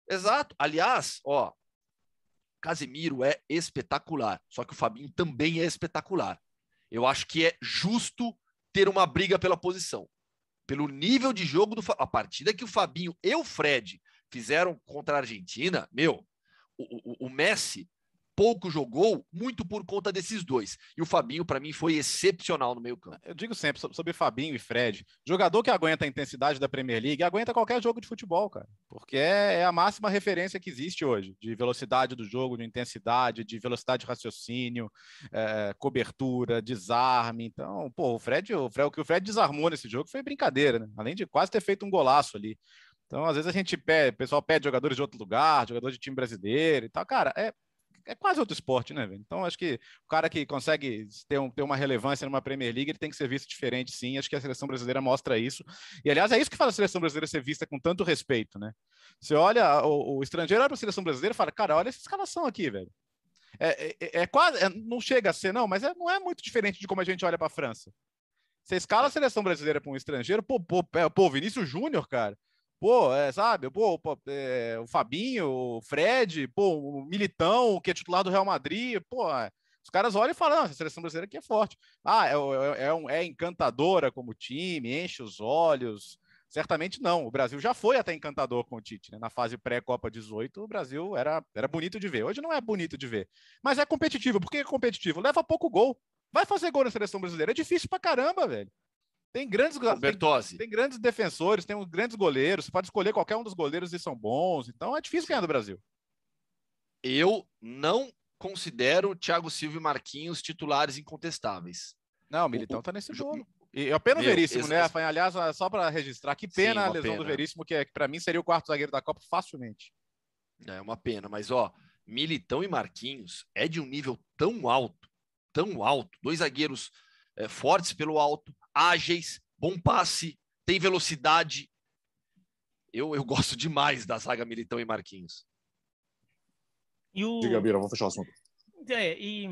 Exato. Aliás, ó, Casemiro é espetacular, só que o Fabinho também é espetacular. Eu acho que é justo ter uma briga pela posição. Pelo nível de jogo do a partida que o Fabinho e o Fred fizeram contra a Argentina, meu, o, o, o Messi pouco jogou, muito por conta desses dois. E o Fabinho, para mim, foi excepcional no meio campo. Eu digo sempre sobre Fabinho e Fred: jogador que aguenta a intensidade da Premier League, aguenta qualquer jogo de futebol, cara. Porque é, é a máxima referência que existe hoje de velocidade do jogo, de intensidade, de velocidade de raciocínio, é, cobertura, desarme. Então, pô, o Fred, o Fred, o que o Fred desarmou nesse jogo foi brincadeira, né? Além de quase ter feito um golaço ali. Então, às vezes a gente pede, o pessoal pede jogadores de outro lugar, jogador de time brasileiro e tal. Cara, é, é quase outro esporte, né, velho? Então, acho que o cara que consegue ter, um, ter uma relevância numa Premier League, ele tem que ser visto diferente, sim. Acho que a seleção brasileira mostra isso. E, aliás, é isso que faz a seleção brasileira ser vista com tanto respeito, né? Você olha, o, o estrangeiro olha para a seleção brasileira e fala, cara, olha essa escalação aqui, velho. É, é, é, é quase, é, não chega a ser, não, mas é, não é muito diferente de como a gente olha para a França. Você escala a seleção brasileira para um estrangeiro, pô, pô, é, pô Vinícius Júnior, cara. Pô, é, sabe? Pô, é, o Fabinho, o Fred, pô, o Militão, que é titular do Real Madrid, pô, é, os caras olham e falam, ah, a seleção brasileira aqui é forte. Ah, é, é, é, um, é encantadora como time, enche os olhos, Certamente não. O Brasil já foi até encantador com o Tite. Né? Na fase pré-Copa 18, o Brasil era, era bonito de ver. Hoje não é bonito de ver. Mas é competitivo. Por que é competitivo? Leva pouco gol. Vai fazer gol na seleção brasileira. É difícil pra caramba, velho. Tem grandes, tem, tem, grandes defensores, tem grandes goleiros. Você pode escolher qualquer um dos goleiros e são bons. Então é difícil ganhar do Brasil. Eu não considero Thiago Silva e Marquinhos titulares incontestáveis. Não, o Militão o, tá nesse jogo. E é pena o Veríssimo, esse, né? Esse... Aliás, só para registrar, que pena Sim, a lesão pena. do Veríssimo, que, é, que para mim seria o quarto zagueiro da Copa facilmente. É uma pena, mas ó, Militão e Marquinhos é de um nível tão alto, tão alto, dois zagueiros é, fortes pelo alto, ágeis, bom passe, tem velocidade. Eu, eu gosto demais da zaga Militão e Marquinhos. E o... Diga, Bira, vamos fechar o assunto. É, e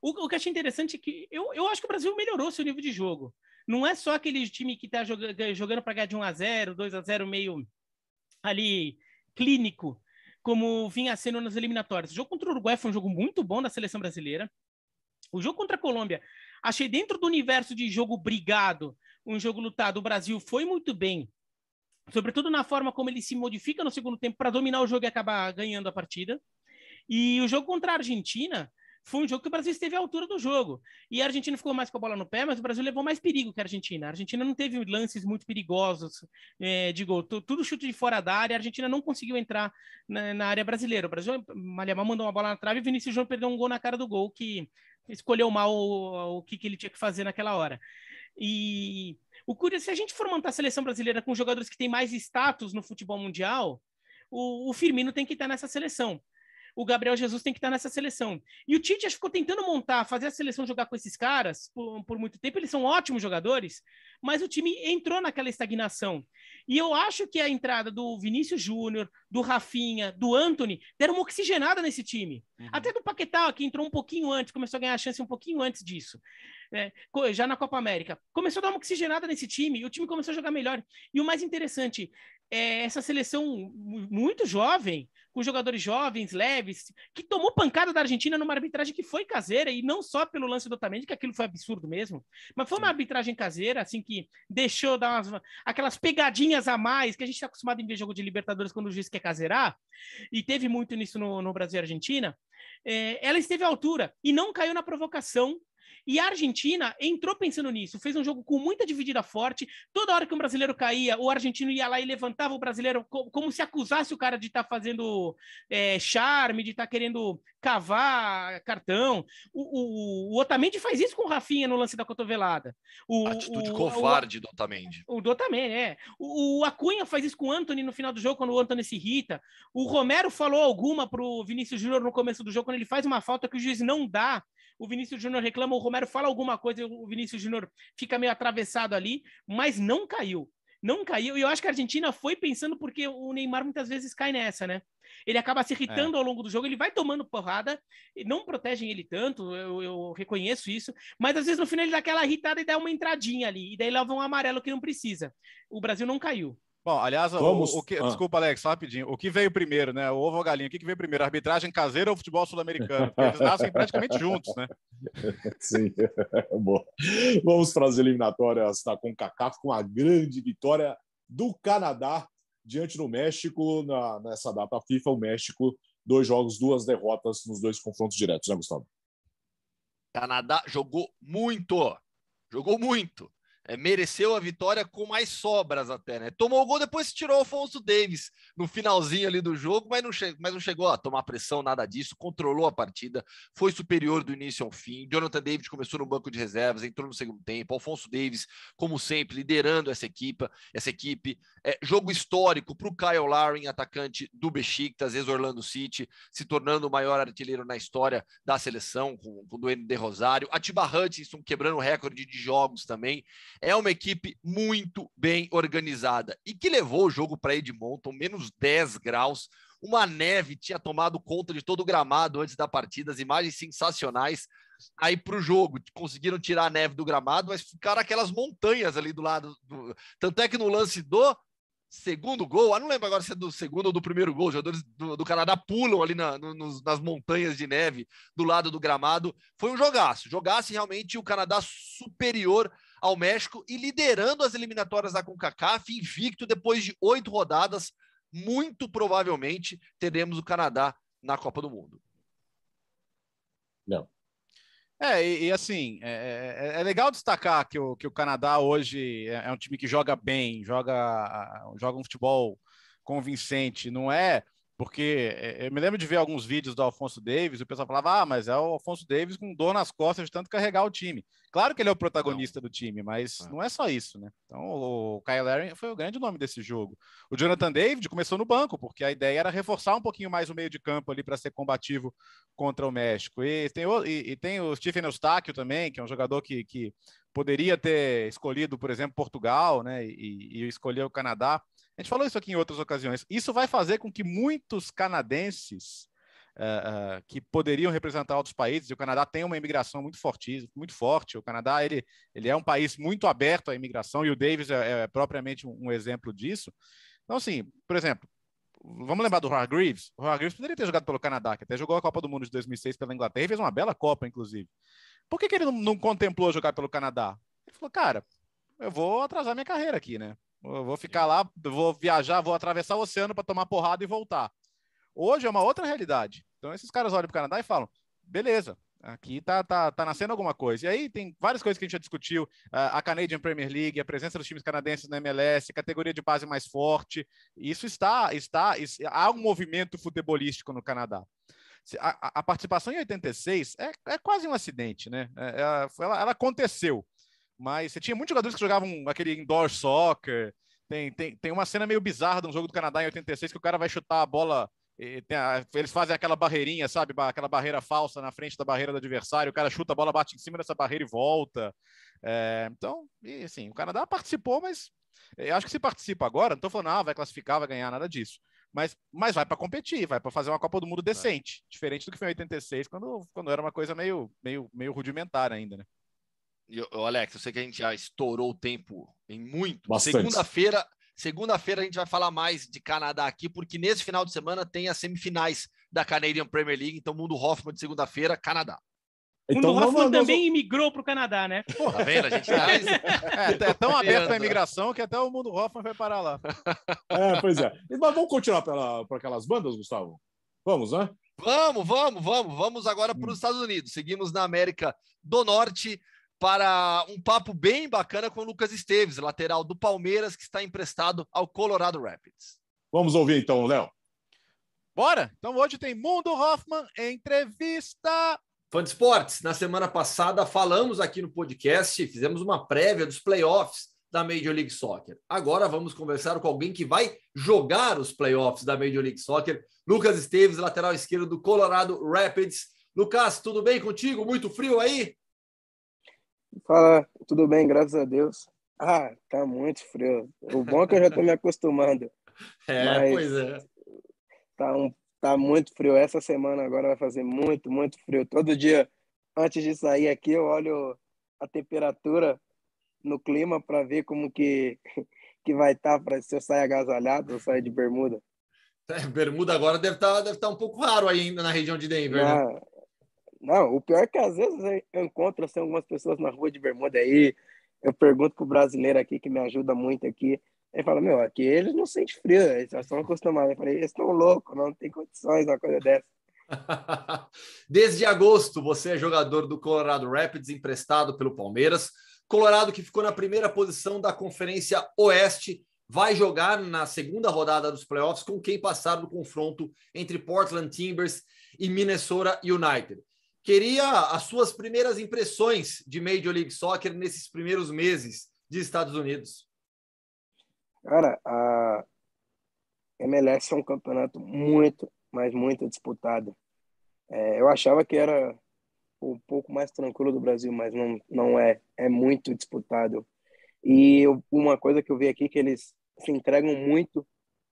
o, o que eu achei interessante é que eu, eu acho que o Brasil melhorou seu nível de jogo. Não é só aquele time que está é jogando, jogando para ganhar de 1x0, 2x0, meio ali clínico, como vinha sendo nas eliminatórias. O jogo contra o Uruguai foi um jogo muito bom da seleção brasileira. O jogo contra a Colômbia Achei dentro do universo de jogo brigado, um jogo lutado, o Brasil foi muito bem, sobretudo na forma como ele se modifica no segundo tempo para dominar o jogo e acabar ganhando a partida. E o jogo contra a Argentina foi um jogo que o Brasil esteve à altura do jogo. E a Argentina ficou mais com a bola no pé, mas o Brasil levou mais perigo que a Argentina. A Argentina não teve lances muito perigosos é, de gol. Tudo chute de fora da área. A Argentina não conseguiu entrar na, na área brasileira. O Brasil, Malhamar mandou uma bola na trave e o Vinícius João perdeu um gol na cara do gol, que escolheu mal o, o que, que ele tinha que fazer naquela hora. E o curioso, se a gente for montar a seleção brasileira com jogadores que têm mais status no futebol mundial, o, o Firmino tem que estar nessa seleção o Gabriel Jesus tem que estar nessa seleção. E o Tite ficou tentando montar, fazer a seleção jogar com esses caras por, por muito tempo. Eles são ótimos jogadores, mas o time entrou naquela estagnação. E eu acho que a entrada do Vinícius Júnior, do Rafinha, do Anthony, deram uma oxigenada nesse time. Uhum. Até do Paquetá, que entrou um pouquinho antes, começou a ganhar a chance um pouquinho antes disso. Né, já na Copa América. Começou a dar uma oxigenada nesse time, e o time começou a jogar melhor. E o mais interessante, é, essa seleção muito jovem com jogadores jovens, leves, que tomou pancada da Argentina numa arbitragem que foi caseira, e não só pelo lance do Otamendi, que aquilo foi absurdo mesmo, mas foi uma arbitragem caseira, assim, que deixou dar umas, aquelas pegadinhas a mais que a gente está acostumado em ver jogo de Libertadores quando o juiz quer caseirar, e teve muito nisso no, no Brasil e Argentina. É, ela esteve à altura e não caiu na provocação e a Argentina entrou pensando nisso, fez um jogo com muita dividida forte. Toda hora que um brasileiro caía, o argentino ia lá e levantava o brasileiro como se acusasse o cara de estar tá fazendo é, charme, de estar tá querendo cavar cartão. O, o, o, Otamendi faz isso com o Rafinha no lance da cotovelada. O, Atitude o, covarde do Otamendi. O do Otamendi, é. O, o Acunha faz isso com o Anthony no final do jogo, quando o Anthony se irrita. O Romero falou alguma pro Vinícius Júnior no começo do jogo, quando ele faz uma falta que o juiz não dá o Vinícius Júnior reclama, o Romero fala alguma coisa, o Vinícius Júnior fica meio atravessado ali, mas não caiu. Não caiu, e eu acho que a Argentina foi pensando porque o Neymar muitas vezes cai nessa, né? Ele acaba se irritando é. ao longo do jogo, ele vai tomando porrada, não protegem ele tanto, eu, eu, reconheço isso, mas às vezes no final ele dá aquela irritada e dá uma entradinha ali, e daí leva um amarelo que não precisa. O Brasil não caiu. Bom, aliás, Vamos... o, o que, ah. desculpa, Alex, rapidinho. O que veio primeiro, né? O ovo ou a galinha? O que, que veio primeiro? A arbitragem caseira ou futebol sul-americano? Eles nascem praticamente juntos, né? Sim, bom. Vamos para as eliminatórias da CONCACAF com a grande vitória do Canadá diante do México na, nessa data FIFA. O México, dois jogos, duas derrotas nos dois confrontos diretos, né, Gustavo? Canadá jogou muito, jogou muito é, mereceu a vitória com mais sobras até, né? Tomou o gol, depois tirou o Alfonso Davis no finalzinho ali do jogo, mas não, mas não chegou a tomar pressão, nada disso, controlou a partida, foi superior do início ao fim. Jonathan David começou no banco de reservas, entrou no segundo tempo. Alfonso Davis, como sempre, liderando essa equipe, essa equipe. É, jogo histórico para o Kyle Larin, atacante do Besiktas, ex-Orlando City, se tornando o maior artilheiro na história da seleção, com, com o Duane de Rosário. Atiba Hutchinson quebrando o recorde de jogos também é uma equipe muito bem organizada e que levou o jogo para Edmonton, menos 10 graus. Uma neve tinha tomado conta de todo o gramado antes da partida, as imagens sensacionais aí para o jogo. Conseguiram tirar a neve do gramado, mas ficaram aquelas montanhas ali do lado. Do... Tanto é que no lance do segundo gol, ah, não lembro agora se é do segundo ou do primeiro gol, os jogadores do, do Canadá pulam ali na, no, nas montanhas de neve do lado do gramado. Foi um jogaço, jogasse realmente o Canadá superior ao México e liderando as eliminatórias da CONCACAF, invicto depois de oito rodadas. Muito provavelmente teremos o Canadá na Copa do Mundo. Não. É, e, e assim, é, é, é, é legal destacar que o, que o Canadá hoje é, é um time que joga bem, joga, joga um futebol convincente, não é porque eh, eu me lembro de ver alguns vídeos do Alfonso Davis, e o pessoal falava, ah, mas é o Alfonso Davis com dor nas costas de tanto carregar o time. Claro que ele é o protagonista não. do time, mas não. É. não é só isso, né? Então o Kyle Larry foi o grande nome desse jogo. O Jonathan David começou no banco, porque a ideia era reforçar um pouquinho mais o meio de campo ali para ser combativo contra o México. E tem o, e, e tem o Stephen Eustáquio também, que é um jogador que, que poderia ter escolhido, por exemplo, Portugal, né? E, e escolheu o Canadá. A gente falou isso aqui em outras ocasiões. Isso vai fazer com que muitos canadenses uh, uh, que poderiam representar outros países, e o Canadá tem uma imigração muito forte, muito forte. O Canadá ele, ele é um país muito aberto à imigração, e o Davis é, é propriamente um, um exemplo disso. Então, assim, por exemplo, vamos lembrar do Howard Greaves. O Howard Greaves poderia ter jogado pelo Canadá, que até jogou a Copa do Mundo de 2006 pela Inglaterra e fez uma bela Copa, inclusive. Por que, que ele não, não, contemplou jogar pelo Canadá? Ele falou, cara, eu vou atrasar minha carreira aqui, né? Eu vou ficar lá, vou viajar, vou atravessar o oceano para tomar porrada e voltar. Hoje é uma outra realidade. Então esses caras olham para o Canadá e falam: beleza, aqui tá, tá, tá nascendo alguma coisa. E aí tem várias coisas que a gente já discutiu: a Canadian Premier League, a presença dos times canadenses na MLS, categoria de base mais forte. Isso está, está, há um movimento futebolístico no Canadá. A, a participação em 86 é, é quase um acidente, né? É, é, ela, ela aconteceu. Mas você tinha muitos jogadores que jogavam aquele indoor soccer. Tem, tem, tem uma cena meio bizarra de um jogo do Canadá em 86 que o cara vai chutar a bola. A, eles fazem aquela barreirinha, sabe? Aquela barreira falsa na frente da barreira do adversário. O cara chuta a bola, bate em cima dessa barreira e volta. É, então, e, assim, o Canadá participou, mas eu acho que se participa agora, não estou falando, ah, vai classificar, vai ganhar, nada disso. Mas, mas vai para competir, vai para fazer uma Copa do Mundo decente, é. diferente do que foi em 86, quando, quando era uma coisa meio, meio, meio rudimentar ainda, né? Eu, Alex, eu sei que a gente já estourou o tempo em muito. Segunda-feira, segunda-feira a gente vai falar mais de Canadá aqui, porque nesse final de semana tem as semifinais da Canadian Premier League. Então, Mundo Hoffman de segunda-feira, Canadá. Então, o Mundo Hoffman também imigrou para o Canadá, né? Tá vendo? A gente traz... Tá- é, é tão tá aberto a imigração que até o Mundo Hoffman vai parar lá. É, pois é. Mas vamos continuar para aquelas bandas, Gustavo? Vamos, né? Vamos, vamos, vamos. Vamos agora para os hum. Estados Unidos. Seguimos na América do Norte para um papo bem bacana com o Lucas Esteves, lateral do Palmeiras, que está emprestado ao Colorado Rapids. Vamos ouvir então, Léo. Bora! Então hoje tem Mundo Hoffman entrevista. Fã de Esportes, na semana passada falamos aqui no podcast, fizemos uma prévia dos playoffs da Major League Soccer. Agora vamos conversar com alguém que vai jogar os playoffs da Major League Soccer, Lucas Esteves, lateral esquerdo do Colorado Rapids. Lucas, tudo bem contigo? Muito frio aí? Fala, tudo bem, graças a Deus. Ah, tá muito frio. O bom é que eu já tô me acostumando. É, pois é. Tá, um, tá muito frio. Essa semana agora vai fazer muito, muito frio. Todo dia, antes de sair aqui, eu olho a temperatura no clima para ver como que, que vai estar, tá, pra, se eu sair agasalhado ou sair de bermuda. É, bermuda agora deve estar tá, deve tá um pouco raro aí na região de Denver, né? ah, né? Não, o pior é que às vezes eu encontro assim, algumas pessoas na rua de bermuda aí, eu pergunto pro brasileiro aqui, que me ajuda muito aqui, ele fala, meu, aqui eles não sentem frio, eles já estão acostumados. Eu falei, eles estão loucos, não tem condições, uma coisa dessa. Desde agosto, você é jogador do Colorado Rapids, emprestado pelo Palmeiras. Colorado, que ficou na primeira posição da Conferência Oeste, vai jogar na segunda rodada dos playoffs com quem passar no confronto entre Portland Timbers e Minnesota United. Queria as suas primeiras impressões de Major League Soccer nesses primeiros meses de Estados Unidos. Cara, a MLS é um campeonato muito, mas muito disputado. É, eu achava que era um pouco mais tranquilo do Brasil, mas não, não é. É muito disputado. E eu, uma coisa que eu vi aqui que eles se entregam muito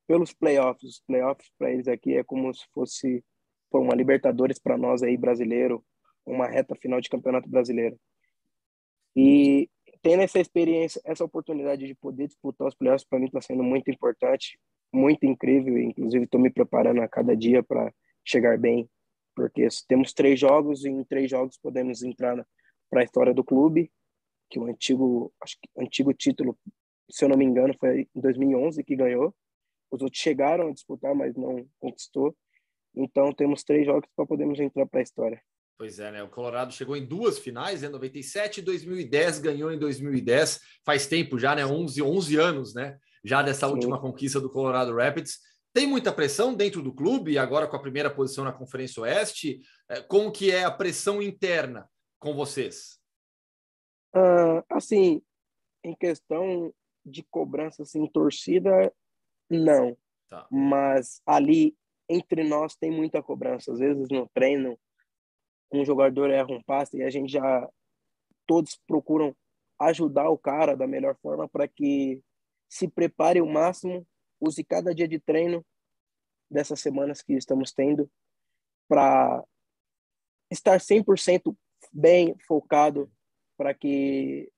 pelos playoffs. Os playoffs para eles aqui é como se fosse uma Libertadores para nós aí brasileiro, uma reta final de Campeonato Brasileiro. E tendo essa experiência, essa oportunidade de poder disputar os playoffs para mim está sendo muito importante, muito incrível. Inclusive estou me preparando a cada dia para chegar bem, porque temos três jogos e em três jogos podemos entrar para a história do clube, que o antigo, acho que, antigo título, se eu não me engano, foi em 2011 que ganhou. Os outros chegaram a disputar, mas não conquistou. Então temos três jogos para podermos entrar para a história. Pois é, né? O Colorado chegou em duas finais, né? 97 e 2010, ganhou em 2010. Faz tempo já, né? 11, 11 anos, né? Já dessa Sim. última conquista do Colorado Rapids. Tem muita pressão dentro do clube, agora com a primeira posição na Conferência Oeste. É, como que é a pressão interna com vocês? Ah, assim, em questão de cobrança, assim, torcida, não. Tá. Mas ali entre nós tem muita cobrança. Às vezes no treino, um jogador erra um passe e a gente já. Todos procuram ajudar o cara da melhor forma para que se prepare o máximo, use cada dia de treino dessas semanas que estamos tendo para estar 100% bem focado para que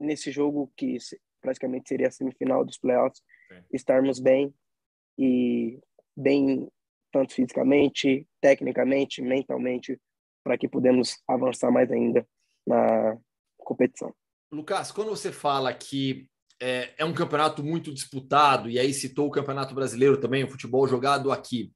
nesse jogo que praticamente seria a semifinal dos playoffs, Sim. estarmos bem e bem tanto fisicamente, tecnicamente, mentalmente, para que podemos avançar mais ainda na competição. Lucas, quando você fala que é, é um campeonato muito disputado, e aí citou o Campeonato Brasileiro também, o futebol jogado aqui,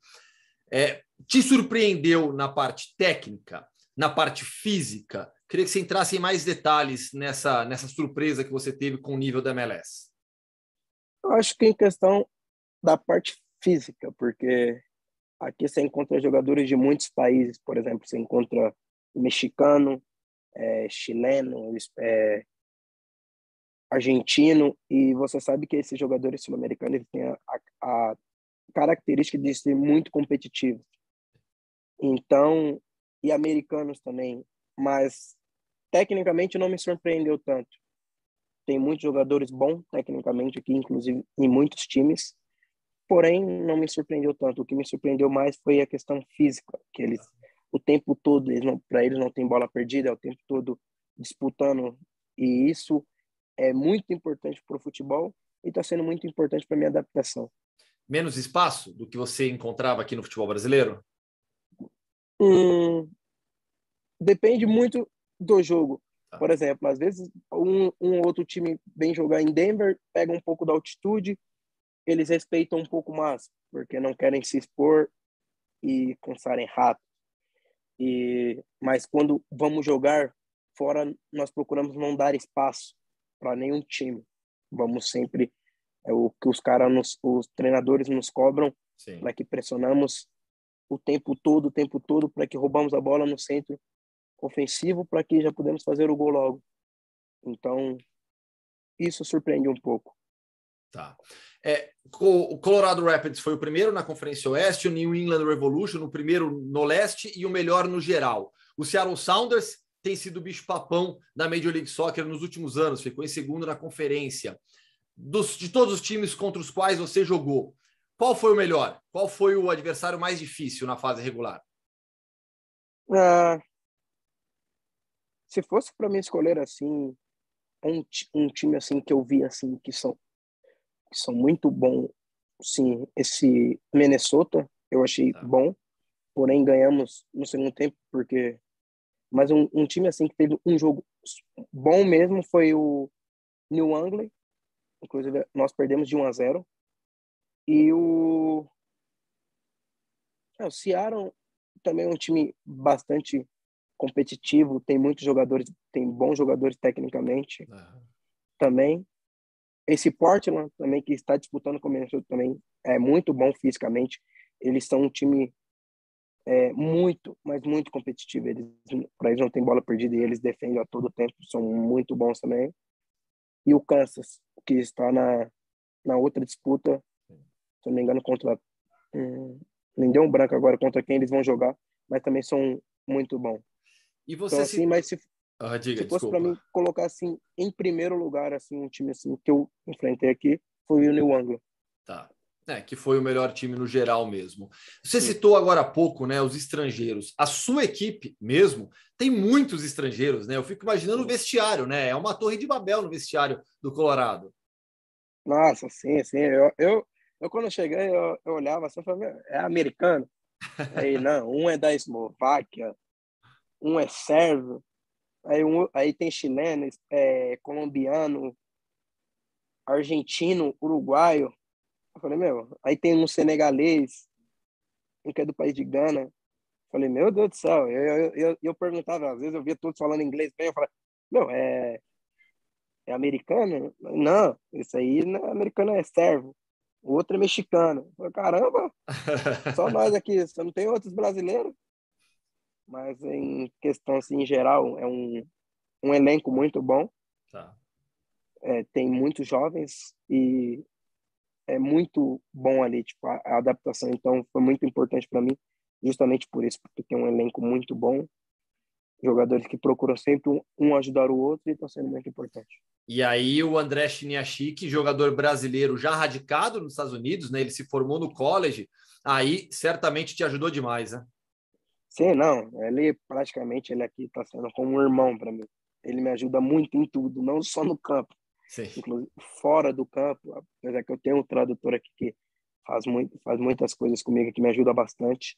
é, te surpreendeu na parte técnica, na parte física? Queria que você entrasse em mais detalhes nessa, nessa surpresa que você teve com o nível da MLS. Eu acho que em questão da parte física, porque Aqui você encontra jogadores de muitos países, por exemplo, você encontra mexicano, é, chileno, é, argentino, e você sabe que esses jogadores sul-americanos têm a, a, característica de ser muito competitivos. Então, e americanos também, mas tecnicamente não me surpreendeu tanto. Tem muitos jogadores bons tecnicamente aqui, inclusive em muitos times, porém não me surpreendeu tanto. O que me surpreendeu mais foi a questão física, que eles o tempo todo, eles para eles não tem bola perdida, é o tempo todo disputando e isso é muito importante para o futebol e está sendo muito importante para minha adaptação. Menos espaço do que você encontrava aqui no futebol brasileiro? Hum, depende muito do jogo. Tá. Por exemplo, às vezes um, um outro time vem jogar em Denver, pega um pouco da altitude, eles respeitam um pouco mais, porque não querem se expor e cansarem rápido. E, mas quando vamos jogar fora, nós procuramos não dar espaço para nenhum time. Vamos sempre é o que os caras, os treinadores nos cobram, para que pressionamos o tempo todo, o tempo todo, para que roubamos a bola no centro ofensivo, para que já podemos fazer o gol logo. Então, isso surpreende um pouco. Tá. É, o Colorado Rapids foi o primeiro na Conferência Oeste, o New England Revolution, o primeiro no leste e o melhor no geral. O Seattle Sounders tem sido o bicho-papão da Major League Soccer nos últimos anos, ficou em segundo na conferência. Dos, de todos os times contra os quais você jogou, qual foi o melhor? Qual foi o adversário mais difícil na fase regular? É, se fosse para mim escolher assim um, um time assim que eu vi assim que são que são muito bons. Sim, esse Minnesota eu achei tá. bom, porém ganhamos no segundo tempo, porque. Mas um, um, time assim que teve um jogo bom mesmo foi o New England, inclusive nós perdemos de 1 a 0 e o. É, o Seattle também é um time bastante competitivo, tem muitos jogadores, tem bons jogadores tecnicamente uhum. também. Esse Portland também, que está disputando com o Minnesota também, é muito bom fisicamente. Eles são um time é, muito, mas muito competitivo. Eles, para eles não tem bola perdida e eles defendem a todo tempo. São muito bons também. E o Kansas, que está na, na outra disputa, se não me engano, contra. Hum, nem deu um branco agora contra quem eles vão jogar, mas também são muito bons. E você então, se... assim, mas se, ah, diga, Se fosse para mim colocar assim em primeiro lugar assim um time assim que eu enfrentei aqui foi o New Anglo. Tá. É, que foi o melhor time no geral mesmo. Você Sim. citou agora há pouco, né, os estrangeiros. A sua equipe mesmo tem muitos estrangeiros, né? Eu fico imaginando o vestiário, né? É uma torre de Babel no vestiário do Colorado. Nossa, sim, sim. Eu, eu, eu quando eu cheguei, eu, eu olhava assim e falei, é americano? Aí, não, um é da Eslováquia, um é sérvio, Aí, um, aí tem chileno, é, colombiano, argentino, uruguaio. Eu falei, meu, aí tem um senegalês, um que é do país de Gana. Eu falei, meu Deus do céu. Eu, eu, eu, eu perguntava, às vezes eu via todos falando inglês bem, eu falei, meu, é, é americano? Não, isso aí não é americano, é servo. O outro é mexicano. Eu falei, caramba, só nós aqui, só não tem outros brasileiros? mas em questão assim, em geral é um, um elenco muito bom. Tá. É, tem muitos jovens e é muito bom ali tipo a, a adaptação. Então foi muito importante para mim justamente por isso, porque tem um elenco muito bom, jogadores que procuram sempre um, ajudar o outro e estão sendo muito importante. E aí o André Chiniashik, jogador brasileiro já radicado nos Estados Unidos, né? Ele se formou no college, aí certamente te ajudou demais, né? Sim, não. Ele praticamente, ele aqui está sendo como um irmão para mim. Ele me ajuda muito em tudo, não só no campo. Sim. Inclusive, fora do campo, apesar que eu tenho um tradutor aqui que faz, muito, faz muitas coisas comigo, que me ajuda bastante.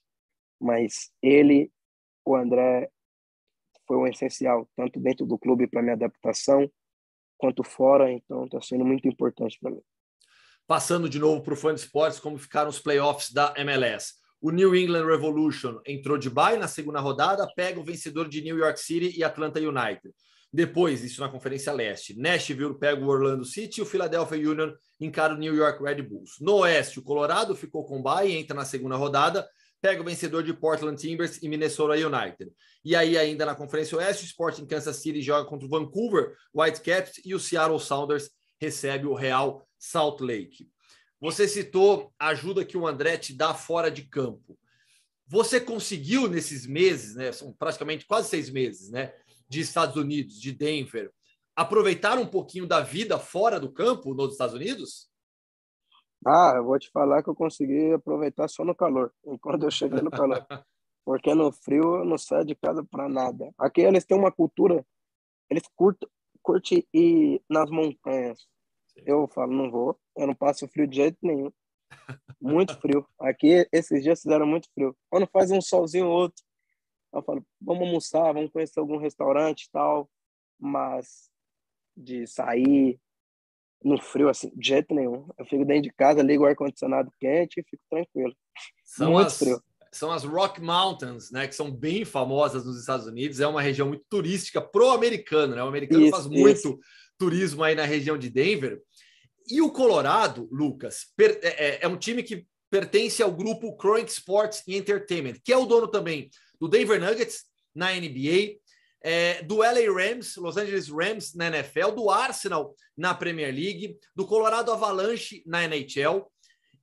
Mas ele, o André, foi o essencial, tanto dentro do clube para minha adaptação, quanto fora. Então, está sendo muito importante para mim passando de novo para o Fã de Esportes, como ficaram os playoffs da MLS. O New England Revolution entrou de bye na segunda rodada, pega o vencedor de New York City e Atlanta United. Depois, isso na Conferência Leste, Nashville pega o Orlando City e o Philadelphia Union encara o New York Red Bulls. No Oeste, o Colorado ficou com bye, entra na segunda rodada, pega o vencedor de Portland Timbers e Minnesota United. E aí, ainda na Conferência Oeste, o Sporting Kansas City joga contra o Vancouver Whitecaps e o Seattle Sounders recebe o Real Salt Lake. Você citou a ajuda que o André te dá fora de campo. Você conseguiu nesses meses, né? São praticamente quase seis meses, né? De Estados Unidos, de Denver, aproveitar um pouquinho da vida fora do campo nos Estados Unidos? Ah, eu vou te falar que eu consegui aproveitar só no calor, enquanto eu cheguei no calor. Porque no frio eu não saio de casa para nada. Aqui eles têm uma cultura, eles curtem curte ir nas montanhas. Sim. Eu falo, não vou eu não passo frio de jeito nenhum. Muito frio. Aqui, esses dias fizeram muito frio. Quando faz um solzinho ou outro, eu falo, vamos almoçar, vamos conhecer algum restaurante e tal, mas de sair no frio, assim, de jeito nenhum. Eu fico dentro de casa, ligo o ar-condicionado quente e fico tranquilo. São muito as, frio. São as Rock Mountains, né, que são bem famosas nos Estados Unidos. É uma região muito turística pro-americano, né? O americano isso, faz isso. muito turismo aí na região de Denver. E o Colorado, Lucas, per, é, é, é, um time que pertence ao grupo Croint Sports Entertainment, que é o dono também do Denver Nuggets na NBA, é, do LA Rams, Los Angeles Rams na NFL, do Arsenal na Premier League, do Colorado Avalanche na NHL.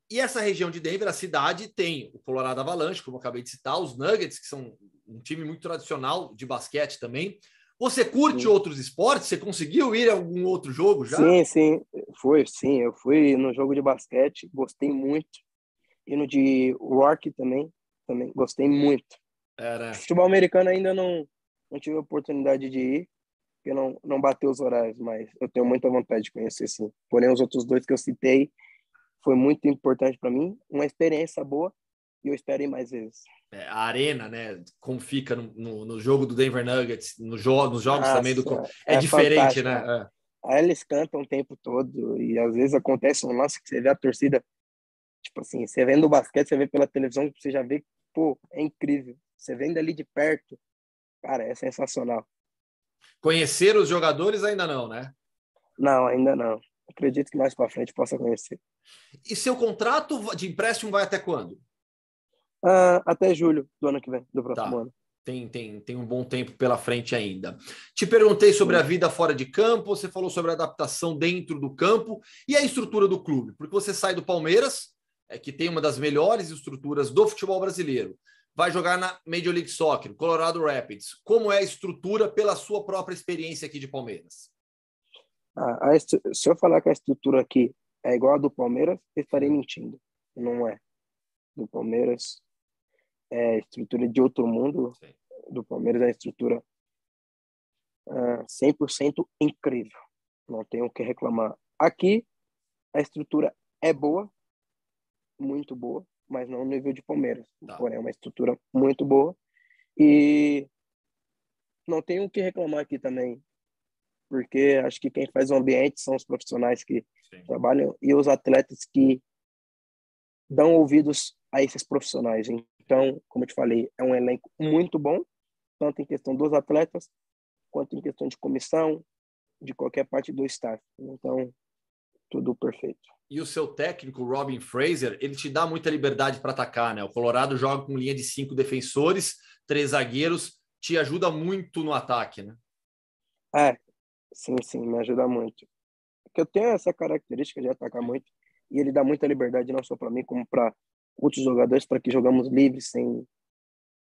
E essa região de Denver, a cidade, tem o Colorado Avalanche, como eu acabei de citar, os Nuggets, que são um time muito tradicional de basquete também, você curte sim. outros esportes? Você conseguiu ir a algum outro jogo já? Sim, sim. Foi, sim. Eu fui no jogo de basquete, gostei muito. E no de rock também, também gostei muito. Era. Futebol americano ainda não, não tive a oportunidade de ir, porque não, não bateu os horários, mas eu tenho muita vontade de conhecer, sim. Porém, os outros dois que eu citei foi muito importante para mim. Uma experiência boa e eu espero ir mais vezes. É, a arena, né? Como fica no, no, no jogo do Denver Nuggets, no jo nos jogos Nossa, também do. É, é diferente, né? É. Aí eles cantam o tempo todo e às vezes acontece um lance que você vê a torcida, tipo assim, você vendo o basquete, você vê pela televisão, você já vê, pô, é incrível. Você vendo ali de perto, cara, é sensacional. Conhecer os jogadores ainda não, né? Não, ainda não. Acredito que mais para frente possa conhecer. E seu contrato de empréstimo vai até quando? uh, até julho do ano que vem, do próximo tá. ano. Tem, tem, tem um bom tempo pela frente ainda. Te perguntei sobre a vida fora de campo, você falou sobre a adaptação dentro do campo e a estrutura do clube, porque você sai do Palmeiras, é, que tem uma das melhores estruturas do futebol brasileiro, vai jogar na Major League Soccer, Colorado Rapids. Como é a estrutura pela sua própria experiência aqui de Palmeiras? Ah, se eu falar que a estrutura aqui é igual a do Palmeiras, eu estarei mentindo. Não é. Do Palmeiras, é estrutura de outro mundo. Sim. Do Palmeiras é uma estrutura uh, ah, 100% incrível. Não tenho o que reclamar. Aqui, a estrutura é boa, muito boa, mas não no nível de Palmeiras. Tá. Porém, é uma estrutura muito boa. E não tenho o que reclamar aqui também, porque acho que quem faz o ambiente são os profissionais que Sim. trabalham e os atletas que dão ouvidos a esses profissionais. Hein? Então, como eu te falei, é um elenco muito bom, tanto em questão dos atletas, quanto em questão de comissão, de qualquer parte do staff. Então, tudo perfeito. E o seu técnico, Robin Fraser, ele te dá muita liberdade para atacar, né? O Colorado joga com linha de cinco defensores, três zagueiros, te ajuda muito no ataque, né? É, sim, sim, me ajuda muito. Porque eu tenho essa característica de atacar muito e ele dá muita liberdade, não só para mim, como para outros jogadores para que jogamos livre sem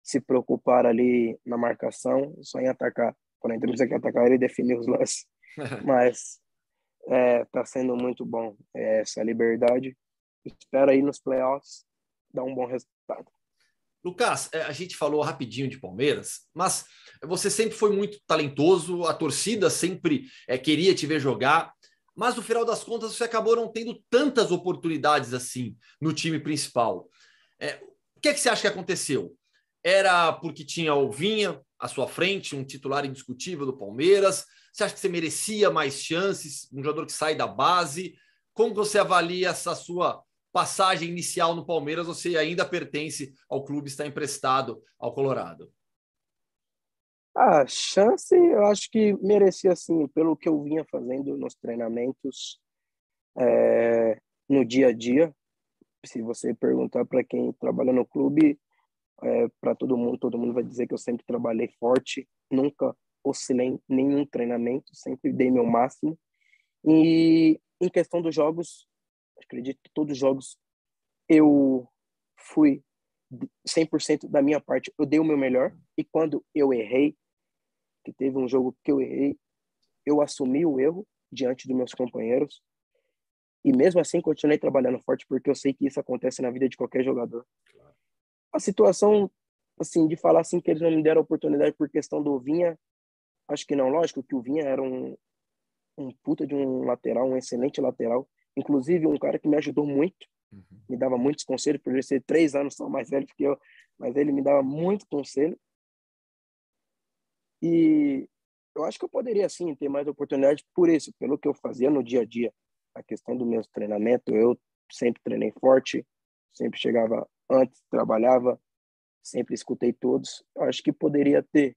se preocupar ali na marcação, só em atacar. Quando entramos aqui atacar, ele definiu os lances. Mas está é, sendo muito bom é, essa liberdade. Espero aí nos playoffs dar um bom resultado. Lucas, é, a gente falou rapidinho de Palmeiras, mas você sempre foi muito talentoso, a torcida sempre é, queria te ver jogar mas no final das contas você acabou não tendo tantas oportunidades assim no time principal. É, o que, é que você acha que aconteceu? Era porque tinha o Vinha à sua frente, um titular indiscutível do Palmeiras? Você acha que você merecia mais chances? Um jogador que sai da base? Como você avalia essa sua passagem inicial no Palmeiras? Você ainda pertence ao clube, está emprestado ao Colorado? A ah, chance, eu acho que merecia sim, pelo que eu vinha fazendo nos treinamentos, é, no dia a dia. Se você perguntar para quem trabalha no clube, é, para todo mundo, todo mundo vai dizer que eu sempre trabalhei forte, nunca oscilei nenhum treinamento, sempre dei meu máximo. E em questão dos jogos, acredito que todos os jogos eu fui 100% da minha parte, eu dei o meu melhor e quando eu errei, que teve um jogo que eu errei, eu assumi o erro diante dos meus companheiros e mesmo assim continuei trabalhando forte porque eu sei que isso acontece na vida de qualquer jogador. A situação assim de falar assim que eles não me deram oportunidade por questão do Vinha, acho que não, lógico que o Vinha era um um puta de um lateral, um excelente lateral, inclusive um cara que me ajudou muito, uhum. me dava muitos conselhos por ele ser três anos só mais velho que eu, mas ele me dava muito conselho. E eu acho que eu poderia, sim, ter mais oportunidade por isso, pelo que eu fazia no dia a dia. A questão do meu treinamento, eu sempre treinei forte, sempre chegava antes, trabalhava, sempre escutei todos. Eu acho que poderia ter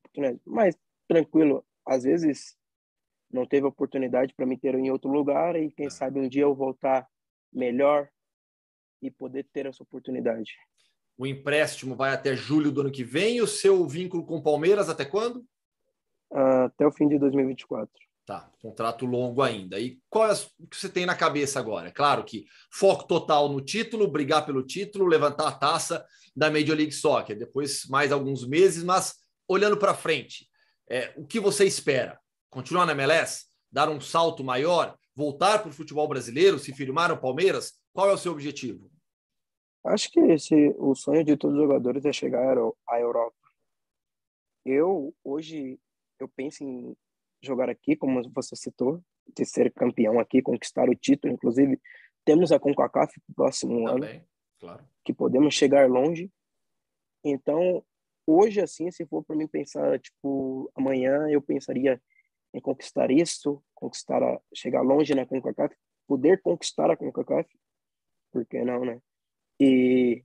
oportunidade. Mas, tranquilo, às vezes não teve oportunidade para me ter em outro lugar e quem é. sabe um dia eu voltar melhor e poder ter essa oportunidade o empréstimo vai até julho do ano que vem e o seu vínculo com o Palmeiras até quando? Ah, até o fim de 2024. Tá, contrato longo ainda. E qual é o que você tem na cabeça agora? Claro que foco total no título, brigar pelo título, levantar a taça da Major League Soccer, depois mais alguns meses, mas olhando para frente, é, o que você espera? Continuar na MLS? Dar um salto maior? Voltar para o futebol brasileiro? Se firmar no Palmeiras? Qual é o seu objetivo? Acho que esse, o sonho de todos os jogadores é chegar à Europa. Eu, hoje, eu penso em jogar aqui, como você citou, de ser campeão aqui, conquistar o título. Inclusive, temos a CONCACAF para próximo Também, ano, claro. que podemos chegar longe. Então, hoje, assim, se for para mim pensar, tipo, amanhã eu pensaria em conquistar isso, conquistar a, chegar longe na CONCACAF, poder conquistar a CONCACAF, por que não, né? e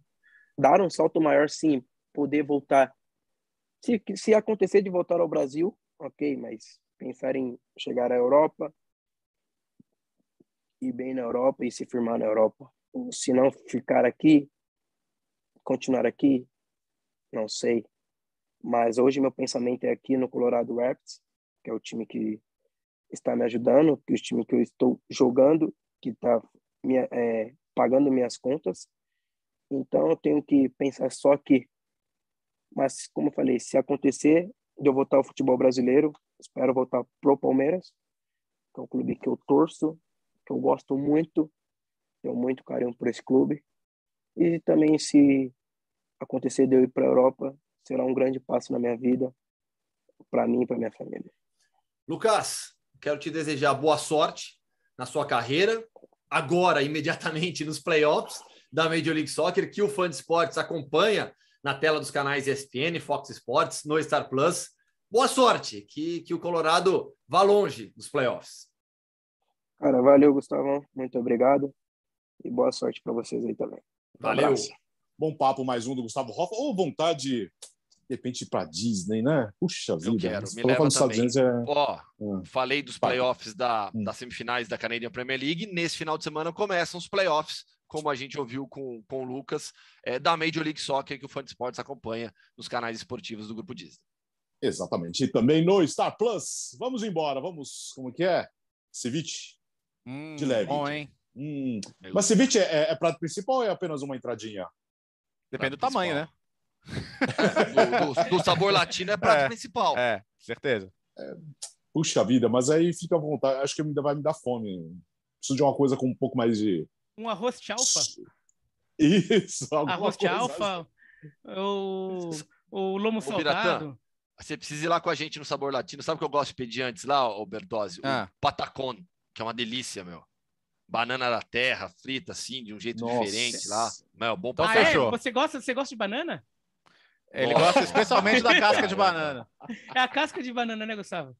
dar um salto maior, sim, poder voltar. Se, se acontecer de voltar ao Brasil, ok, mas pensar em chegar à Europa, ir bem na Europa e se firmar na Europa. Ou, se não ficar aqui, continuar aqui, não sei. Mas hoje meu pensamento é aqui no Colorado Rapids, que é o time que está me ajudando, que é o time que eu estou jogando, que está me, é, pagando minhas contas então eu tenho que pensar só que. Mas, como eu falei, se acontecer de eu voltar ao futebol brasileiro, espero voltar pro Palmeiras, que é um clube que eu torço, que eu gosto muito, tenho muito carinho por esse clube. E também, se acontecer de eu ir para a Europa, será um grande passo na minha vida, para mim e para minha família. Lucas, quero te desejar boa sorte na sua carreira, agora, imediatamente nos playoffs, da Major League Soccer, que o fã de esportes acompanha na tela dos canais ESPN, Fox Sports, no Star Plus. Boa sorte, que, que o Colorado vá longe dos playoffs. Cara, valeu, Gustavão. Muito obrigado. E boa sorte para vocês aí também. Valeu. Abraço. Bom papo mais um do Gustavo Hoffa. Ou oh, vontade de repente para Disney, né? Puxa vida. Eu quero. Me leva também. É... Oh, Falei dos playoffs da, hum. das semifinais da Canadian Premier League. Nesse final de semana começam os playoffs como a gente ouviu com, com o Lucas, é, da Major League Soccer que o Fun Sports acompanha nos canais esportivos do Grupo Disney. Exatamente. E também no Star Plus. Vamos embora, vamos. Como é que é? Ceviche? Hum, de leve. Bom, hein? Hum. Mas ceviche é, é, é, prato principal ou é apenas uma entradinha? Depende prato do tamanho, principal. né? do, do, do, sabor latino é prato é, principal. É, certeza. É, puxa vida, mas aí fica à vontade. Acho que ainda vai me dar fome. Preciso de uma coisa com um pouco mais de um arroz de alfa. Isso, Arroz de alfa, assim. o, o lomo o salgado. Você precisa ir lá com a gente no Sabor Latino. Sabe o que eu gosto de pedir antes lá, o Bertozzi? Ah. O patacon, que é uma delícia, meu. Banana da terra, frita assim, de um jeito Nossa. diferente lá. Meu, é bom ah, é? Você gosta, você gosta de banana? Ele Nossa. gosta especialmente da casca de banana. É a casca de banana, né, Gustavo?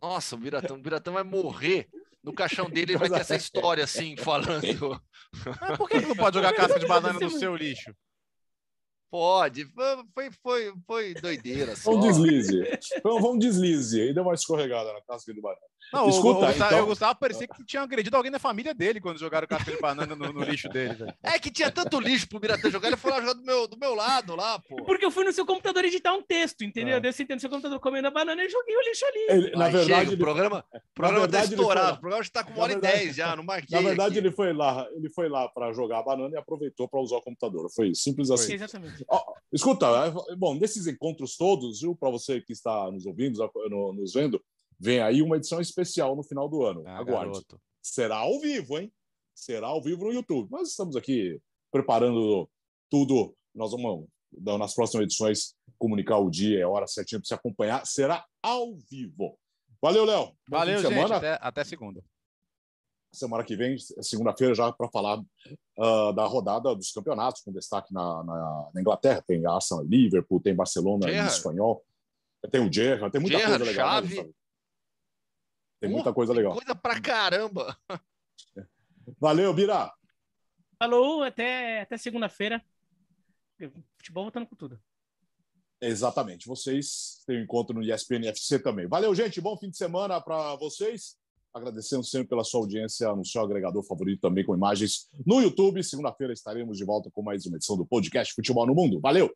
Nossa, o Biratão, o Biratão vai morrer no caixão dele ele vai ter essa história assim, falando. Mas por que não pode jogar casca de banana no seu lixo? Pode, foi, foi, foi doideira. Só. Vamos deslize. Vamos, vamos deslize. E deu uma escorregada na casca de banana. Não, Escuta, o, o, Gustavo, então... o Gustavo parecia que tinha agredido alguém da família dele quando jogaram o café de banana no, no lixo dele. É que tinha tanto lixo pro Biratã jogar, ele foi lá jogar do meu, do meu lado lá, pô. Porque eu fui no seu computador editar um texto, entendeu? É. Deu sentei no seu computador comendo a banana e joguei o lixo ali. Ele, na verdade, chega, ele... o programa, programa tá verdade, tá estourado, o programa já tá com uma hora e dez já, não marquei. Na verdade, aqui. ele foi lá, ele foi lá para jogar a banana e aproveitou para usar o computador. Foi simples assim. Foi, exatamente. Oh, escuta, é, bom, nesses encontros todos, viu, para você que está nos ouvindo, nos vendo, Vem aí uma edição especial no final do ano. Ah, Aguarde. Garoto. Será ao vivo, hein? Será ao vivo no YouTube. mas estamos aqui preparando tudo. Nós vamos, nas próximas edições, comunicar o dia, a hora certinha para se acompanhar. Será ao vivo. Valeu, Léo. Valeu, gente. Semana. Até, até segunda. Semana que vem, segunda-feira, já para falar uh, da rodada dos campeonatos, com destaque na, na, na Inglaterra. Tem Arsenal, Liverpool, tem Barcelona, Gerard. espanhol. Tem o Gerrard, tem muita Gerard, coisa legal. Né, chave. Tem muita coisa legal. Coisa pra caramba. Valeu, Bira. Falou, até, até segunda-feira. Futebol voltando com tudo. Exatamente. Vocês têm um encontro no ESPN FC também. Valeu, gente. Bom fim de semana para vocês. Agradecendo sempre pela sua audiência no seu agregador favorito, também com imagens no YouTube. Segunda-feira estaremos de volta com mais uma edição do podcast Futebol no Mundo. Valeu!